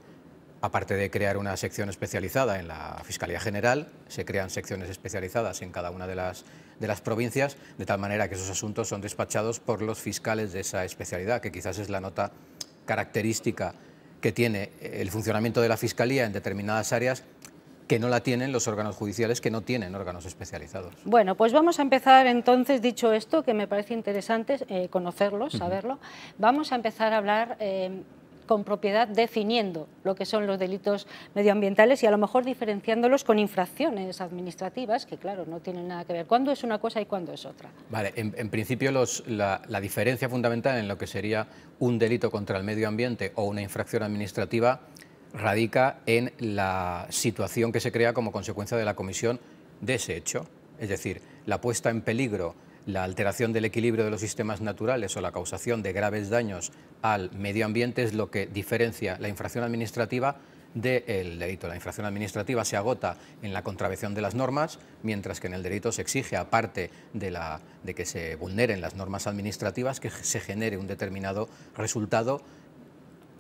Aparte de crear una sección especializada en la Fiscalía General, se crean secciones especializadas en cada una de las, de las provincias, de tal manera que esos asuntos son despachados por los fiscales de esa especialidad, que quizás es la nota característica que tiene el funcionamiento de la Fiscalía en determinadas áreas que no la tienen los órganos judiciales, que no tienen órganos especializados. Bueno, pues vamos a empezar entonces, dicho esto, que me parece interesante eh, conocerlo, saberlo, vamos a empezar a hablar eh, con propiedad definiendo lo que son los delitos medioambientales y a lo mejor diferenciándolos con infracciones administrativas, que claro, no tienen nada que ver. ¿Cuándo es una cosa y cuándo es otra? Vale, en, principio la, la diferencia fundamental en lo que sería un delito contra el medio ambiente o una infracción administrativa radica en la situación que se crea como consecuencia de la comisión de ese hecho, es decir, la puesta en peligro la alteración del equilibrio de los sistemas naturales o la causación de graves daños al medio ambiente es lo que diferencia la infracción administrativa del delito. La infracción administrativa se agota en la contravención de las normas, mientras que en el delito se exige, aparte de, la, de que se vulneren las normas administrativas, que se genere un determinado resultado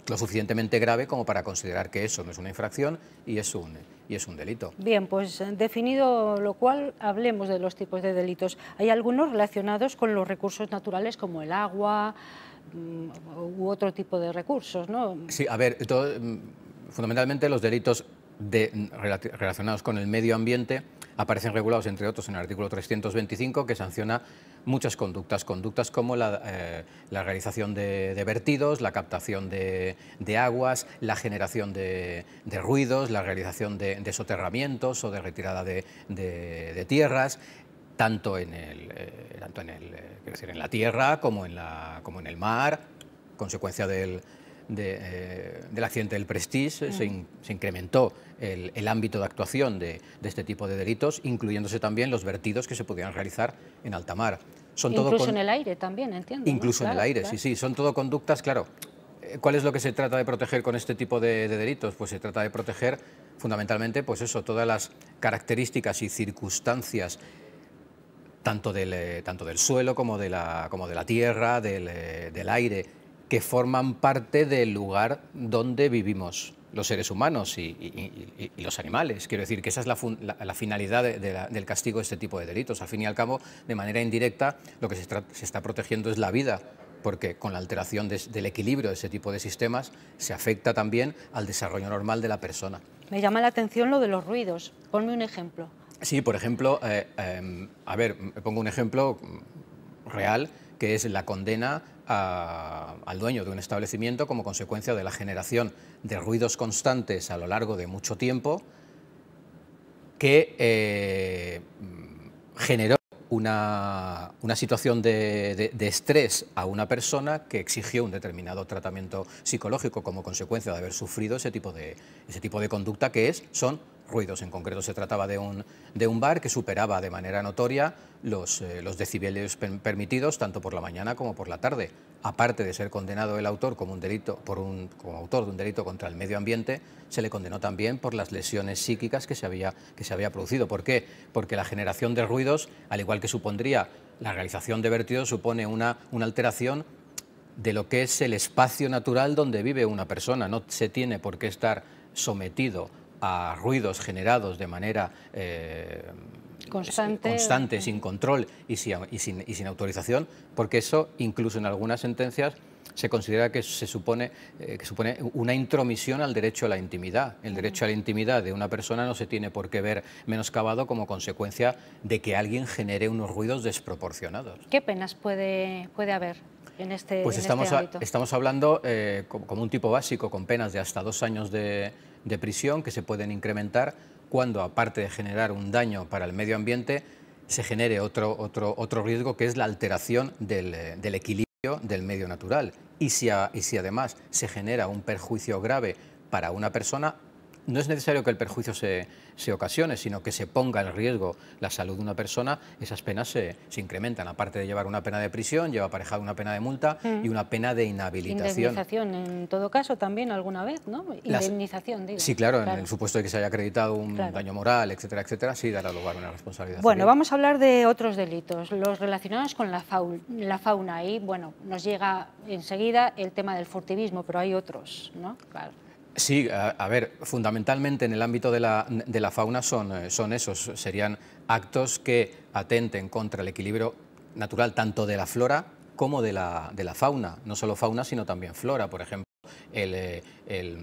lo suficientemente grave como para considerar que eso no es una infracción y es un y es un delito. Bien, pues eh, definido lo cual, hablemos de los tipos de delitos. Hay algunos relacionados con los recursos naturales como el agua mm, u otro tipo de recursos, ¿no? Sí, a ver, mm, fundamentalmente los delitos de, mm, relacionados con el medio ambiente aparecen regulados, entre otros, en el artículo 325, que sanciona muchas conductas, conductas como la, eh, realización de, vertidos, la captación de, aguas, la generación de, ruidos, la realización de, soterramientos o de retirada de tierras, tanto en el, eh, tanto en, el eh, decir, en la tierra como en la como en el mar consecuencia del, de, eh, del accidente del Prestige eh, mm. se, incrementó el, ámbito de actuación de, este tipo de delitos, incluyéndose también los vertidos que se pudieran realizar en alta mar. Son incluso en el aire también, entiendo. Incluso en el aire, sí, sí. Son todo conductas, claro. Eh, ¿Cuál es lo que se trata de proteger con este tipo de, delitos? Pues se trata de proteger fundamentalmente, pues eso, todas las características y circunstancias tanto del, tanto del suelo como de la, como de la tierra, del, del aire que forman parte del lugar donde vivimos los seres humanos y, los animales. Quiero decir que esa es la, finalidad del castigo de este tipo de delitos. Al fin y al cabo, de manera indirecta, lo que se, está, protegiendo es la vida, porque con la alteración del equilibrio de ese tipo de sistemas se afecta también al desarrollo normal de la persona. Me llama la atención lo de los ruidos. Ponme un ejemplo. Sí, por ejemplo, eh, em, a ver, me pongo un ejemplo real, que es la condena al dueño de un establecimiento como consecuencia de la generación de ruidos constantes a lo largo de mucho tiempo que eh, generó una, situación de, estrés a una persona que exigió un determinado tratamiento psicológico como consecuencia de haber sufrido ese tipo de, ese tipo de conducta que es, son ruidos. En concreto se trataba de un, de un bar que superaba de manera notoria los, eh, los decibeles permitidos tanto por la mañana como por la tarde. Aparte de ser condenado el autor como, un delito, por un, como autor de un delito contra el medio ambiente, se le condenó también por las lesiones psíquicas que se había, que se había producido. ¿Por qué? Porque la generación de ruidos, al igual que supondría la realización de vertidos, supone una, una alteración de lo que es el espacio natural donde vive una persona. No se tiene por qué estar sometido a ruidos generados de manera eh, constante, sin control y sin, autorización, porque eso incluso en algunas sentencias se considera que se supone eh, que supone una intromisión al derecho a la intimidad. El derecho a la intimidad de una persona no se tiene por qué ver menoscabado como consecuencia de que alguien genere unos ruidos desproporcionados. ¿Qué penas puede, puede haber? En este, pues este estamos, estamos hablando eh, como, un tipo básico, con penas de hasta dos años de, de prisión que se pueden incrementar cuando, aparte de generar un daño para el medio ambiente, se genere otro, otro, otro riesgo que es la alteración del, eh, equilibrio del medio natural. Y si, y si además se genera un perjuicio grave para una persona, no es necesario que el perjuicio se, se, ocasione, sino que se ponga en riesgo la salud de una persona, esas penas se, incrementan. Aparte de llevar una pena de prisión, lleva aparejada una pena de multa y mm. una pena de inhabilitación. Indemnización, en todo caso, también alguna vez, ¿no? Indemnización, Sí, claro, en el supuesto de que se haya acreditado un daño moral, etcétera, etcétera, sí dará lugar a una responsabilidad. Bueno, vamos a hablar de otros delitos, los relacionados con la, la fauna. Y, bueno, nos llega enseguida el tema del furtivismo, pero hay otros, ¿no? Claro. Sí, a, ver, fundamentalmente en el ámbito de la, fauna son, eh, son esos, serían actos que atenten contra el equilibrio natural tanto de la flora como de la, fauna, no solo fauna sino también flora, por ejemplo, el, eh, eh,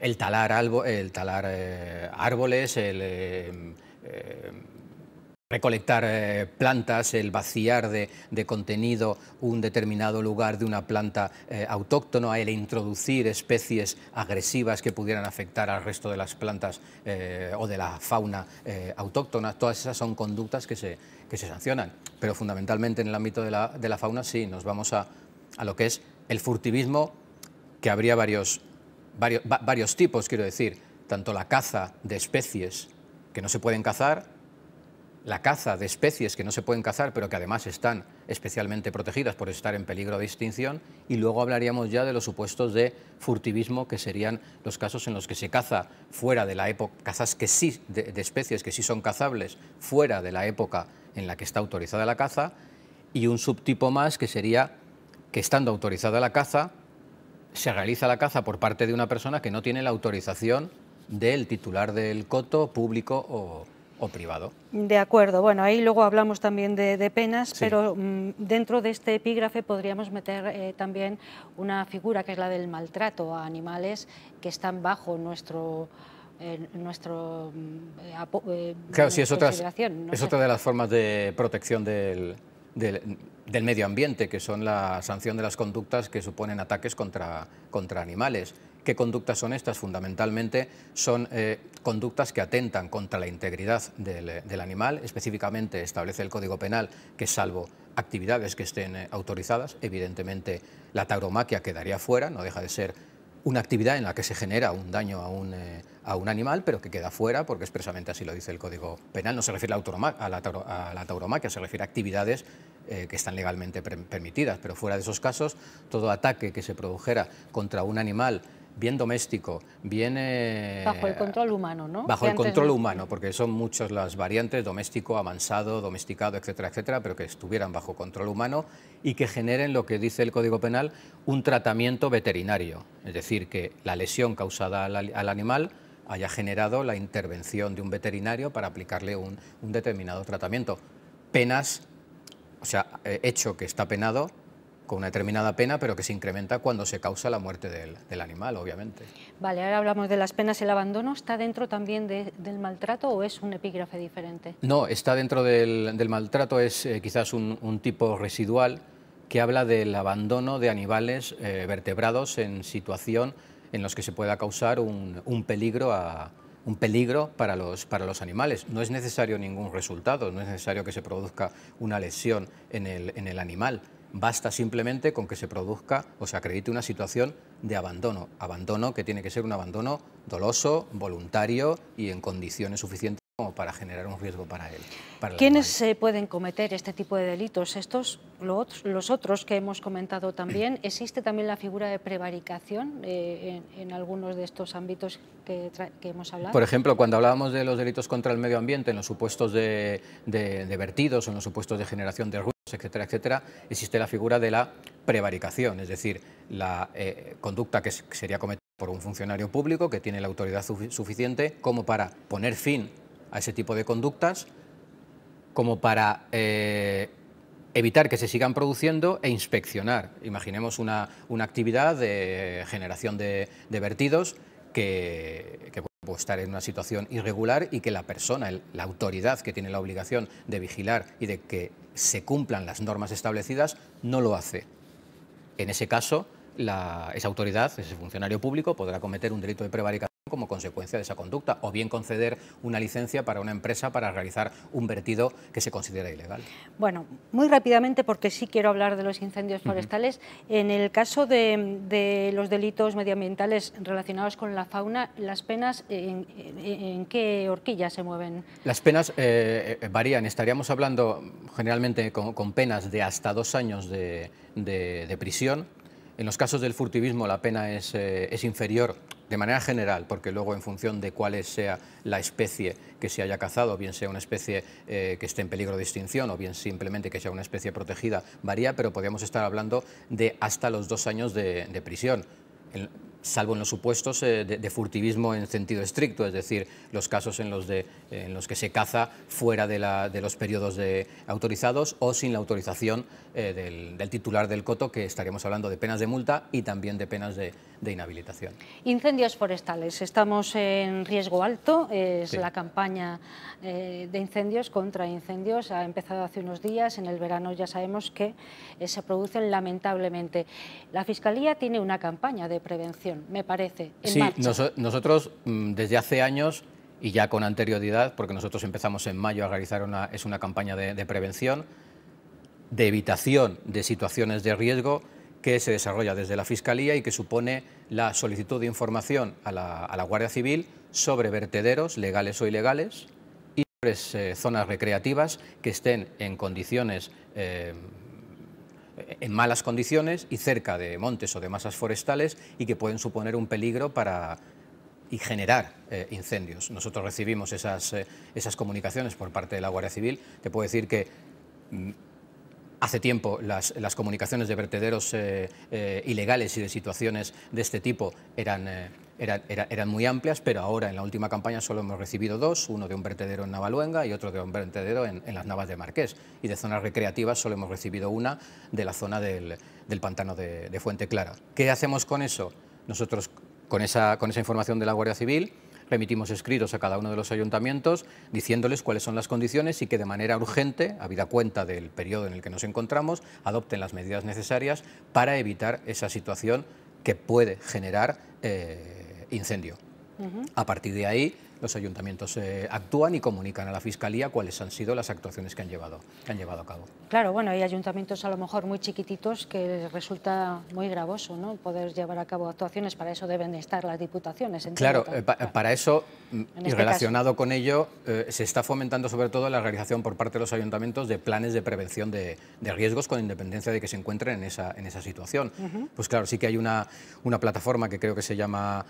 el, talar, el talar árboles, el recolectar eh, plantas, el vaciar de, contenido un determinado lugar de una planta eh, autóctona, el introducir especies agresivas que pudieran afectar al resto de las plantas eh, o de la fauna autóctona, todas esas son conductas que se, que se sancionan. Pero fundamentalmente en el ámbito de la, de la fauna sí, nos vamos a, a, lo que es el furtivismo, que habría varios, varios, varios tipos, quiero decir, tanto la caza de especies que no se pueden cazar, la caza de especies que no se pueden cazar, pero que además están especialmente protegidas por estar en peligro de extinción, y luego hablaríamos ya de los supuestos de furtivismo, que serían los casos en los que se caza fuera de la época, cazas que sí, de, especies que sí son cazables fuera de la época en la que está autorizada la caza, y un subtipo más que sería que estando autorizada la caza, se realiza la caza por parte de una persona que no tiene la autorización del titular del coto, público o, de acuerdo, bueno, ahí luego hablamos también de, penas, pero mm, dentro de este epígrafe podríamos meter eh, también una figura que es la del maltrato a animales que están bajo nuestro... Eh, nuestro mm, eh, eh, es, otra de las formas de protección del, medio ambiente, que son la sanción de las conductas que suponen ataques contra, contra animales. ¿Qué conductas son estas? Fundamentalmente son eh, conductas que atentan contra la integridad eh, del, animal. Específicamente establece el Código Penal que salvo actividades que estén eh, autorizadas, evidentemente la tauromaquia quedaría fuera, no deja de ser una actividad en la que se genera un daño a un, animal, pero que queda fuera, porque expresamente así lo dice el Código Penal, no se refiere a la, tauromaquia, se refiere a actividades que están legalmente permitidas, pero fuera de esos casos, todo ataque que se produjera contra un animal bien doméstico, bien... Eh, bajo el control humano, ¿no? Bajo el control humano, porque son muchas las variantes, doméstico, avanzado, domesticado, etcétera, etcétera, pero que estuvieran bajo control humano y que generen lo que dice el Código Penal, un tratamiento veterinario, es decir, que la lesión causada al, animal haya generado la intervención de un veterinario para aplicarle un, un determinado tratamiento. Penas, o sea, eh, hecho que está penado, con una determinada pena, pero que se incrementa cuando se causa la muerte del, animal, obviamente. Vale, ahora hablamos de las penas. ¿El abandono está dentro también del maltrato o es un epígrafe diferente? No, está dentro del, maltrato, es eh, quizás un, tipo residual que habla del abandono de animales eh, vertebrados en situación en los que se pueda causar un, peligro a, un peligro para los, para los animales. No es necesario ningún resultado, no es necesario que se produzca una lesión en el, en el animal. Basta simplemente con que se produzca o se acredite una situación de abandono. Abandono que tiene que ser un abandono doloso, voluntario y en condiciones suficientes como para generar un riesgo para él. ¿Quiénes se pueden cometer este tipo de delitos? Estos, los otros que hemos comentado también, ¿existe también la figura de prevaricación eh, en, algunos de estos ámbitos que, hemos hablado? Por ejemplo, cuando hablábamos de los delitos contra el medio ambiente, en los supuestos de, de, de vertidos, en los supuestos de generación de ruido, etcétera, etcétera, existe la figura de la prevaricación, es decir, la eh, conducta que sería cometida por un funcionario público que tiene la autoridad suficiente como para poner fin a ese tipo de conductas, como para eh, evitar que se sigan produciendo e inspeccionar. Imaginemos una, actividad de generación de, vertidos que, puede estar en una situación irregular y que la persona, la autoridad que tiene la obligación de vigilar y de que se cumplan las normas establecidas, no lo hace. En ese caso, esa autoridad, ese funcionario público, podrá cometer un delito de prevaricación como consecuencia de esa conducta, o bien conceder una licencia para una empresa para realizar un vertido que se considera ilegal. Bueno, muy rápidamente, porque sí quiero hablar de los incendios forestales. En el caso de, los delitos medioambientales relacionados con la fauna, ¿las penas en, qué horquilla se mueven? Las penas eh, eh, varían. Estaríamos hablando generalmente con, penas de hasta dos años de, prisión. En los casos del furtivismo la pena es eh, inferior de manera general, porque luego en función de cuál sea la especie que se haya cazado, bien sea una especie eh, que esté en peligro de extinción o bien simplemente que sea una especie protegida, varía, pero podríamos estar hablando de hasta los dos años de, prisión. salvo en los supuestos eh, de, furtivismo en sentido estricto, es decir, los casos en los, de, en los que se caza fuera de, los periodos autorizados o sin la autorización eh, del, del, titular del coto, que estaríamos hablando de penas de multa y también de penas de, inhabilitación. Incendios forestales. Estamos en riesgo alto. Es la campaña eh, de incendios contra incendios. Ha empezado hace unos días. En el verano ya sabemos que eh, se producen lamentablemente. La Fiscalía tiene una campaña de prevención, me parece. sí, nosotros mm, desde hace años y ya con anterioridad, porque nosotros empezamos en mayo a realizar una, es una campaña de prevención, de evitación de situaciones de riesgo que se desarrolla desde la Fiscalía y que supone la solicitud de información a la, Guardia Civil sobre vertederos, legales o ilegales, y sobre eh, zonas recreativas que estén en condiciones... Eh, en malas condiciones y cerca de montes o de masas forestales y que pueden suponer un peligro para y generar eh, incendios. Nosotros recibimos esas, esas comunicaciones por parte de la Guardia Civil. Te puedo decir que mm, Hace tiempo las, comunicaciones de vertederos eh, eh, ilegales y de situaciones de este tipo eh, eran, muy amplias, pero ahora en la última campaña solo hemos recibido dos, uno de un vertedero en Navaluenga y otro de un vertedero en, las Navas de Marqués. Y de zonas recreativas solo hemos recibido una de la zona del, pantano de, de Fuente Clara. ¿Qué hacemos con eso? Nosotros, con esa, con esa información de la Guardia Civil, remitimos escritos a cada uno de los ayuntamientos diciéndoles cuáles son las condiciones y que de manera urgente, habida cuenta del periodo en el que nos encontramos, adopten las medidas necesarias para evitar esa situación que puede generar eh, incendio. A partir de ahí, los ayuntamientos eh, actúan y comunican a la Fiscalía cuáles han sido las actuaciones que han, llevado, han llevado a cabo. Claro, bueno, hay ayuntamientos a lo mejor muy chiquititos que resulta muy gravoso ¿no? poder llevar a cabo actuaciones, para eso deben estar las diputaciones. Eh, claro, para eso, mm, y este relacionado con ello, eh, se está fomentando sobre todo la realización por parte de los ayuntamientos de planes de prevención de, riesgos con independencia de que se encuentren en esa, situación. Pues claro, sí que hay una, una plataforma que creo que se llama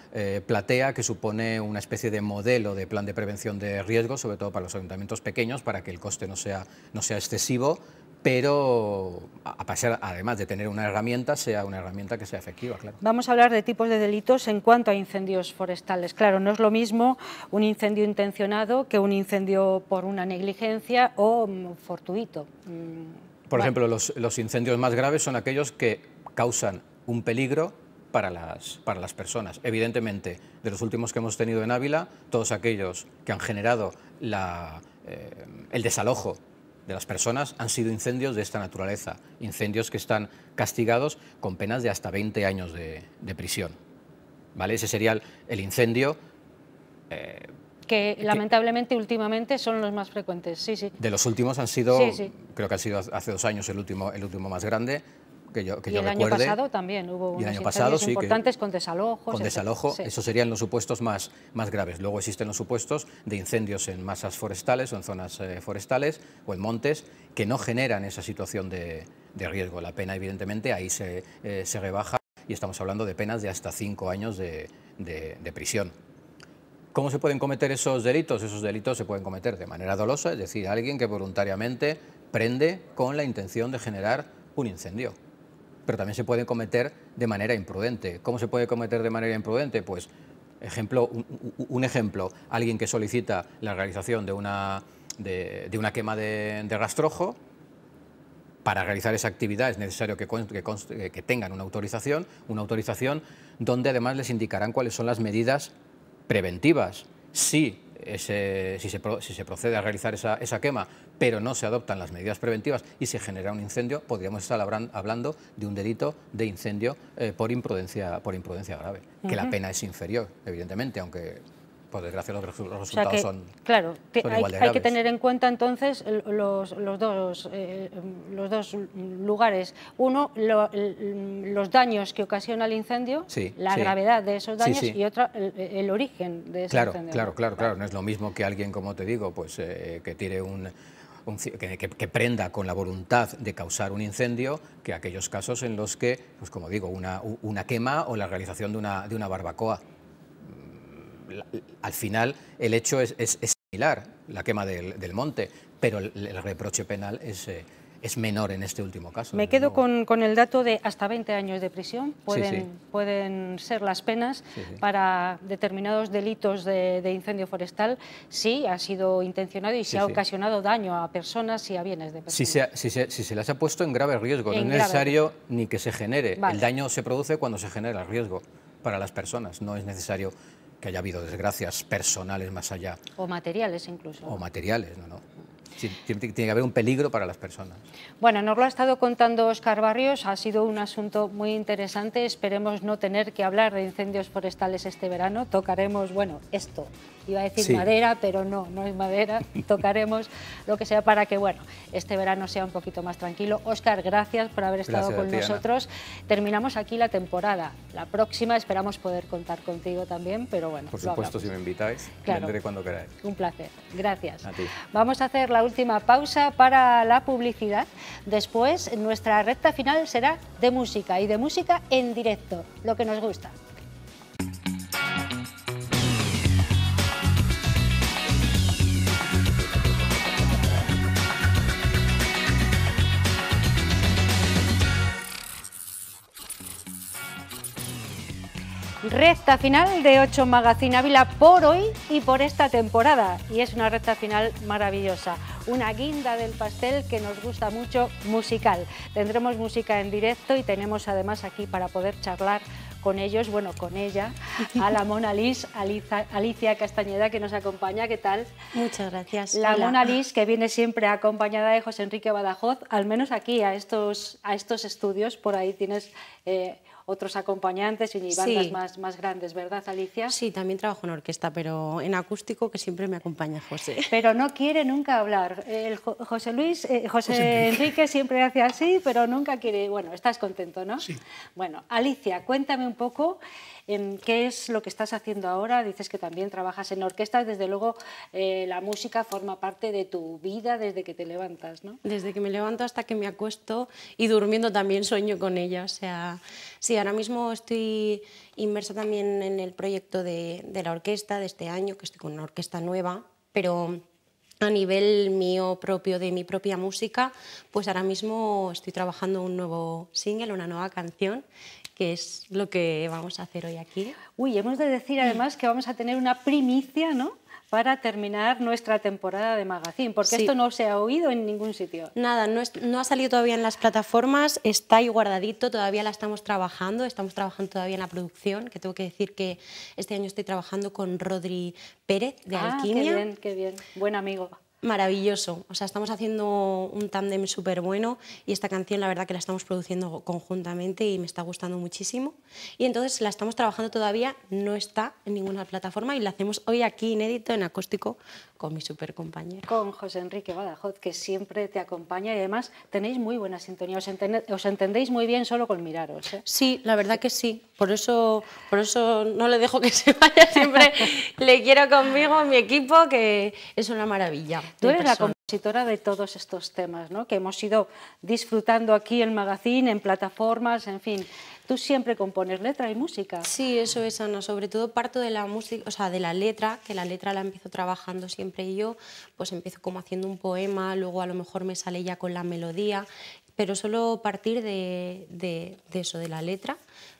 Platea, que supone una especie de modelo de plan de prevención de riesgos, sobre todo para los ayuntamientos pequeños, para que el coste no sea, no sea excesivo, pero a pasar, además de tener una herramienta, sea una herramienta que sea efectiva, Vamos a hablar de tipos de delitos en cuanto a incendios forestales. Claro, no es lo mismo un incendio intencionado que un incendio por una negligencia o mm, fortuito. Mm, por ejemplo, los incendios más graves son aquellos que causan un peligro para las, para las personas. Evidentemente, de los últimos que hemos tenido en Ávila, todos aquellos que han generado eh, el desalojo de las personas han sido incendios de esta naturaleza, incendios que están castigados con penas de hasta 20 años de, prisión. ¿Vale? Ese sería el, incendio. Eh, que lamentablemente últimamente son los más frecuentes, De los últimos han sido, creo que ha sido hace dos años el último, el último más grande, y el año pasado también hubo unos importantes con desalojos. Con desalojo, esos serían los supuestos más, más graves. Luego existen los supuestos de incendios en masas forestales o en zonas eh, forestales o en montes que no generan esa situación de, riesgo. La pena, evidentemente, ahí eh, se, rebaja y estamos hablando de penas de hasta cinco años de prisión. ¿Cómo se pueden cometer esos delitos? Esos delitos se pueden cometer de manera dolosa, es decir, alguien que voluntariamente prende con la intención de generar un incendio pero también se pueden cometer de manera imprudente. ¿Cómo se puede cometer de manera imprudente? Pues ejemplo, un, ejemplo, alguien que solicita la realización de una, de, una quema de, rastrojo, para realizar esa actividad es necesario eh, que, tengan una autorización, una autorización donde además les indicarán cuáles son las medidas preventivas. Si si, se, si, se, procede a realizar esa, esa, quema, pero no se adoptan las medidas preventivas y se genera un incendio, podríamos estar hablando de un delito de incendio eh, por, imprudencia, por imprudencia grave, que la pena es inferior, evidentemente, aunque por desgracia los, resultados son claro igual de hay, hay, que tener en cuenta entonces los, dos eh, los dos lugares uno los daños que ocasiona el incendio la gravedad de esos daños y otro, el, origen de ese claro, claro claro claro no es lo mismo que alguien como te digo pues eh, que tire un que, prenda con la voluntad de causar un incendio que aquellos casos en los que, pues como digo, una, una quema o la realización de una, de una barbacoa. Mm, al final, el hecho es, similar, la quema del, monte, pero el, reproche penal es... Eh, es menor en este último caso. Me quedo con, el dato de hasta 20 años de prisión. Pueden, pueden ser las penas para determinados delitos de, incendio forestal si ha sido intencionado y si ha ocasionado daño a personas y a bienes de personas. Si se, las ha puesto en grave riesgo, no es necesario ni que se genere. El daño se produce cuando se genera el riesgo para las personas. No es necesario que haya habido desgracias personales más allá. O materiales incluso. O materiales, no, no tiene, que haber un peligro para las personas. Bueno, nos lo ha estado contando Oscar Barrios, ha sido un asunto muy interesante, esperemos no tener que hablar de incendios forestales este verano, tocaremos, bueno, esto, iba a decir madera, pero no, no es madera, tocaremos lo que sea para que, bueno, este verano sea un poquito más tranquilo. Oscar, gracias por haber estado con nosotros. Terminamos aquí la temporada. La próxima esperamos poder contar contigo también, pero bueno. Por supuesto, si me invitáis, vendré cuando queráis. Un placer, gracias. A ti. Vamos a hacer la última pausa para la publicidad. Después, nuestra recta final será de música y de música en directo, lo que nos gusta. Recta final de 8 Magazine Ávila por hoy y por esta temporada. Y es una recta final maravillosa. Una guinda del pastel que nos gusta mucho musical. Tendremos música en directo y tenemos además aquí para poder charlar con ellos, bueno, con ella, a la Mona Liz, Alicia Castañeda, que nos acompaña. ¿Qué tal? Muchas gracias. La Mona Liz, que viene siempre acompañada de José Enrique Badajoz, al menos aquí, a estos, a estos estudios. Por ahí tienes... Eh, otros acompañantes y bandas más, más grandes, ¿verdad, Alicia? Sí, también trabajo en orquesta, pero en acústico, que siempre me acompaña José. Pero no quiere nunca hablar. José Luis, eh, José, José Enrique siempre hace así, pero nunca quiere... Bueno, estás contento, ¿no? Sí. Bueno, Alicia, cuéntame un poco... ¿Qué es lo que estás haciendo ahora? Dices que también trabajas en orquestas, desde luego eh, la música forma parte de tu vida desde que te levantas, ¿no? Desde que me levanto hasta que me acuesto y durmiendo también sueño con ella, o sea, sí, ahora mismo estoy inmersa también en el proyecto de, de la orquesta de este año, que estoy con una orquesta nueva, pero a nivel mío propio, de mi propia música, pues ahora mismo estoy trabajando un nuevo single, una nueva canción que es lo que vamos a hacer hoy aquí. Uy, hemos de decir además que vamos a tener una primicia, ¿no? para terminar nuestra temporada de magazine, porque esto no se ha oído en ningún sitio. Nada, no, ha salido todavía en las plataformas, está ahí guardadito, todavía la estamos trabajando, estamos trabajando todavía en la producción, que tengo que decir que este año estoy trabajando con Rodri Pérez de ah, Alquimia. Qué bien, qué bien, buen amigo maravilloso. O sea, estamos haciendo un tándem súper bueno y esta canción la verdad que la estamos produciendo conjuntamente y me está gustando muchísimo. Y entonces la estamos trabajando todavía, no está en ninguna plataforma y la hacemos hoy aquí inédito en acústico con mi super compañero. Con José Enrique Badajoz, que siempre te acompaña y además tenéis muy buena sintonía, os, entendéis muy bien solo con miraros. ¿eh? Sí, la verdad que sí, por eso, por eso no le dejo que se vaya, siempre le quiero conmigo, mi equipo, que es una maravilla. Tú eres la compositora de todos estos temas, ¿no? Que hemos ido disfrutando aquí en el Magazine, en plataformas, en fin. Tú siempre compones letra y música. Sí, eso es, Ana. Sobre todo parto de la música, o sea, de la letra, que la letra la empiezo trabajando siempre yo. Pues empiezo como haciendo un poema, luego a lo mejor me sale ya con la melodía, pero solo partir de eso, de la letra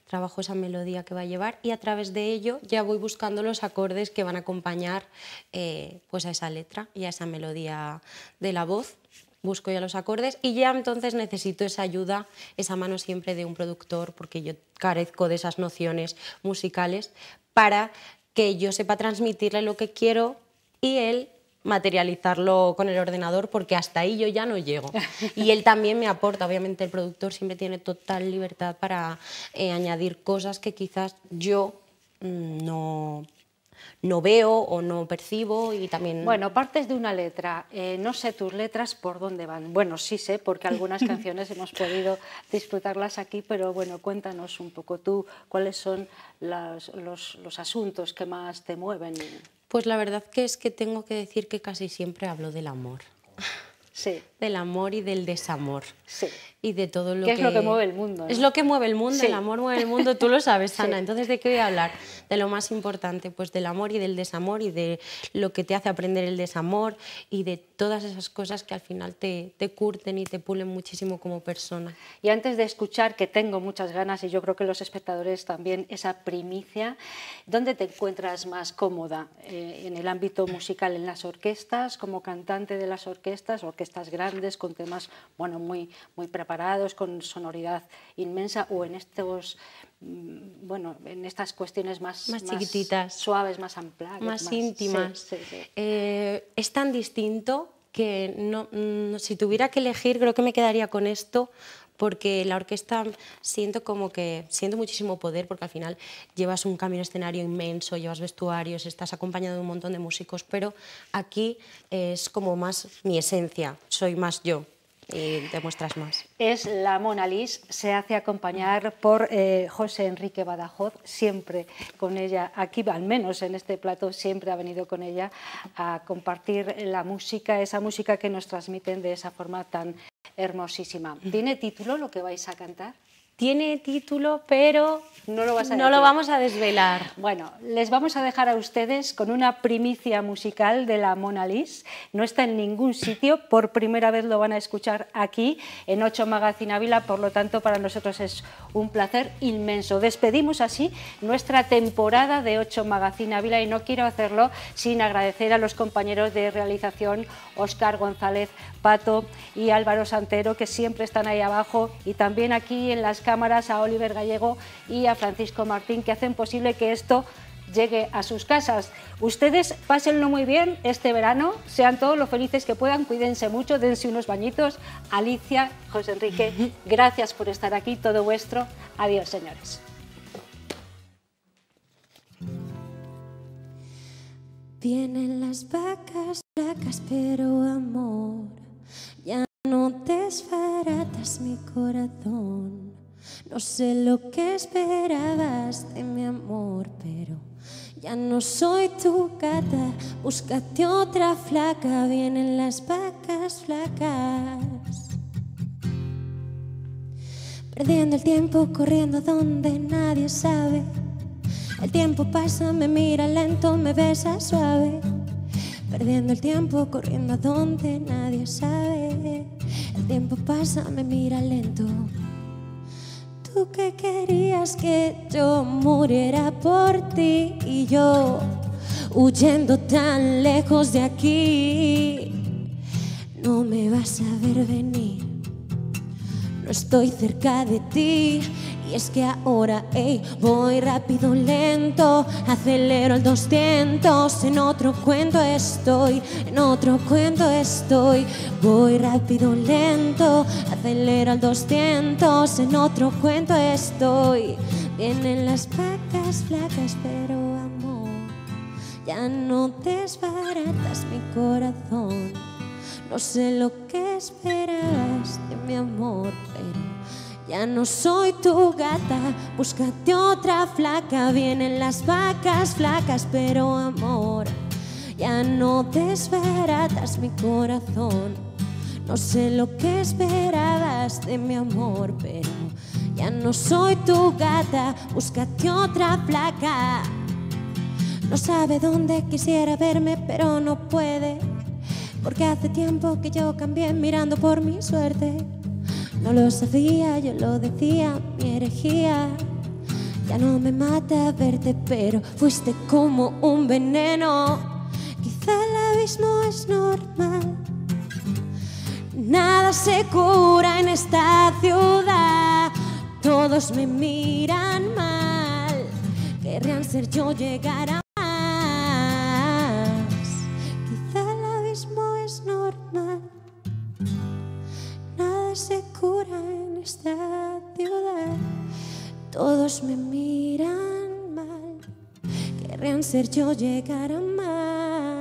trabajo esa melodía que va a llevar y a través de ello ya voy buscando los acordes que van a acompañar eh, pues a esa letra y a esa melodía de la voz. Busco ya los acordes y ya entonces necesito esa ayuda, esa mano siempre de un productor, porque yo carezco de esas nociones musicales, para que yo sepa transmitirle lo que quiero y él materializarlo con el ordenador porque hasta ahí yo ya no llego. Y él también me aporta, obviamente el productor siempre tiene total libertad para eh, añadir cosas que quizás yo mm, no, no veo o no percibo y también... Bueno, partes de una letra. Eh, no sé tus letras por dónde van. Bueno, sí sé, porque algunas canciones hemos podido disfrutarlas aquí, pero bueno, cuéntanos un poco tú cuáles son los, los, asuntos que más te mueven. Pues la verdad que es que tengo que decir que casi siempre hablo del amor. del amor y del desamor. Sí. Y de todo lo que... es lo que mueve el mundo. Es lo que mueve el mundo, el amor mueve el mundo, tú lo sabes, Ana. Entonces, ¿de qué voy a hablar? De lo más importante, pues del amor y del desamor y de lo que te hace aprender el desamor y de todas esas cosas que al final te, curten y te pulen muchísimo como persona. Y antes de escuchar, que tengo muchas ganas y yo creo que los espectadores también, esa primicia, ¿dónde te encuentras más cómoda? Eh, ¿En el ámbito musical, en las orquestas, como cantante de las orquestas, orquestas estas grandes, con temas bueno, muy, muy preparados, con sonoridad inmensa, o en estos mm, bueno, en estas cuestiones más, más chiquititas, suaves, más amplias, más, íntimas. Eh, es tan distinto que mm, si tuviera que elegir, creo que me quedaría con esto, porque la orquesta siento como que siento muchísimo poder porque al final llevas un camino escenario inmenso, llevas vestuarios, estás acompañado de un montón de músicos, pero aquí es como más mi esencia, soy más yo y te muestras más. Es la Mona Lisa, se hace acompañar por eh, José Enrique Badajoz, siempre con ella, aquí al menos en este plato, siempre ha venido con ella a compartir la música, esa música que nos transmiten de esa forma tan hermosísima. ¿Tiene título lo que vais a cantar? Tiene título, pero no lo, no lo vamos a desvelar. Bueno, les vamos a dejar a ustedes con una primicia musical de la Mona Lisa, No está en ningún sitio, por primera vez lo van a escuchar aquí en Ocho Magazine Ávila, por lo tanto para nosotros es un placer inmenso. Despedimos así nuestra temporada de 8 Magazine Ávila y no quiero hacerlo sin agradecer a los compañeros de realización Oscar González Pato y Álvaro Santero que siempre están ahí abajo y también aquí en las cámaras a Oliver Gallego y a Francisco Martín, que hacen posible que esto llegue a sus casas. Ustedes pásenlo muy bien este verano, sean todos lo felices que puedan, cuídense mucho, dense unos bañitos. Alicia, José Enrique, gracias por estar aquí, todo vuestro. Adiós, señores. Vienen las vacas flacas, pero amor, ya no desbaratas mi corazón. No sé lo que esperabas de mi amor, pero ya no soy tu gata. Búscate otra flaca, vienen las vacas flacas. Perdiendo el tiempo, corriendo donde nadie sabe. El tiempo pasa, me mira lento, me besa suave. Perdiendo el tiempo, corriendo donde nadie sabe. El tiempo pasa, me mira lento. Tú que querías que yo muriera por ti y yo huyendo tan lejos de aquí. No me vas a ver venir, no estoy cerca de ti es que ahora, ey, voy rápido, lento, acelero el 200, en otro cuento estoy, en otro cuento estoy. Voy rápido, lento, acelero el 200, en otro cuento estoy. Vienen las vacas flacas, pero amor, ya no desbaratas mi corazón. No sé lo que esperas de mi amor, pero ya no soy tu gata, búscate otra flaca, vienen las vacas flacas, pero amor, ya no te esperas, mi corazón. No sé lo que esperabas de mi amor, pero ya no soy tu gata, búscate otra flaca. No sabe dónde quisiera verme, pero no puede, porque hace tiempo que yo cambié mirando por mi suerte. No lo sabía, yo lo decía, mi herejía. Ya no me mata verte, pero fuiste como un veneno. Quizá el abismo es normal. Nada se cura en esta ciudad. Todos me miran mal. Querrían ser yo llegar a más. Quizá el abismo es normal se cura en esta ciudad. Todos me miran mal, querrían ser yo, llegar a más.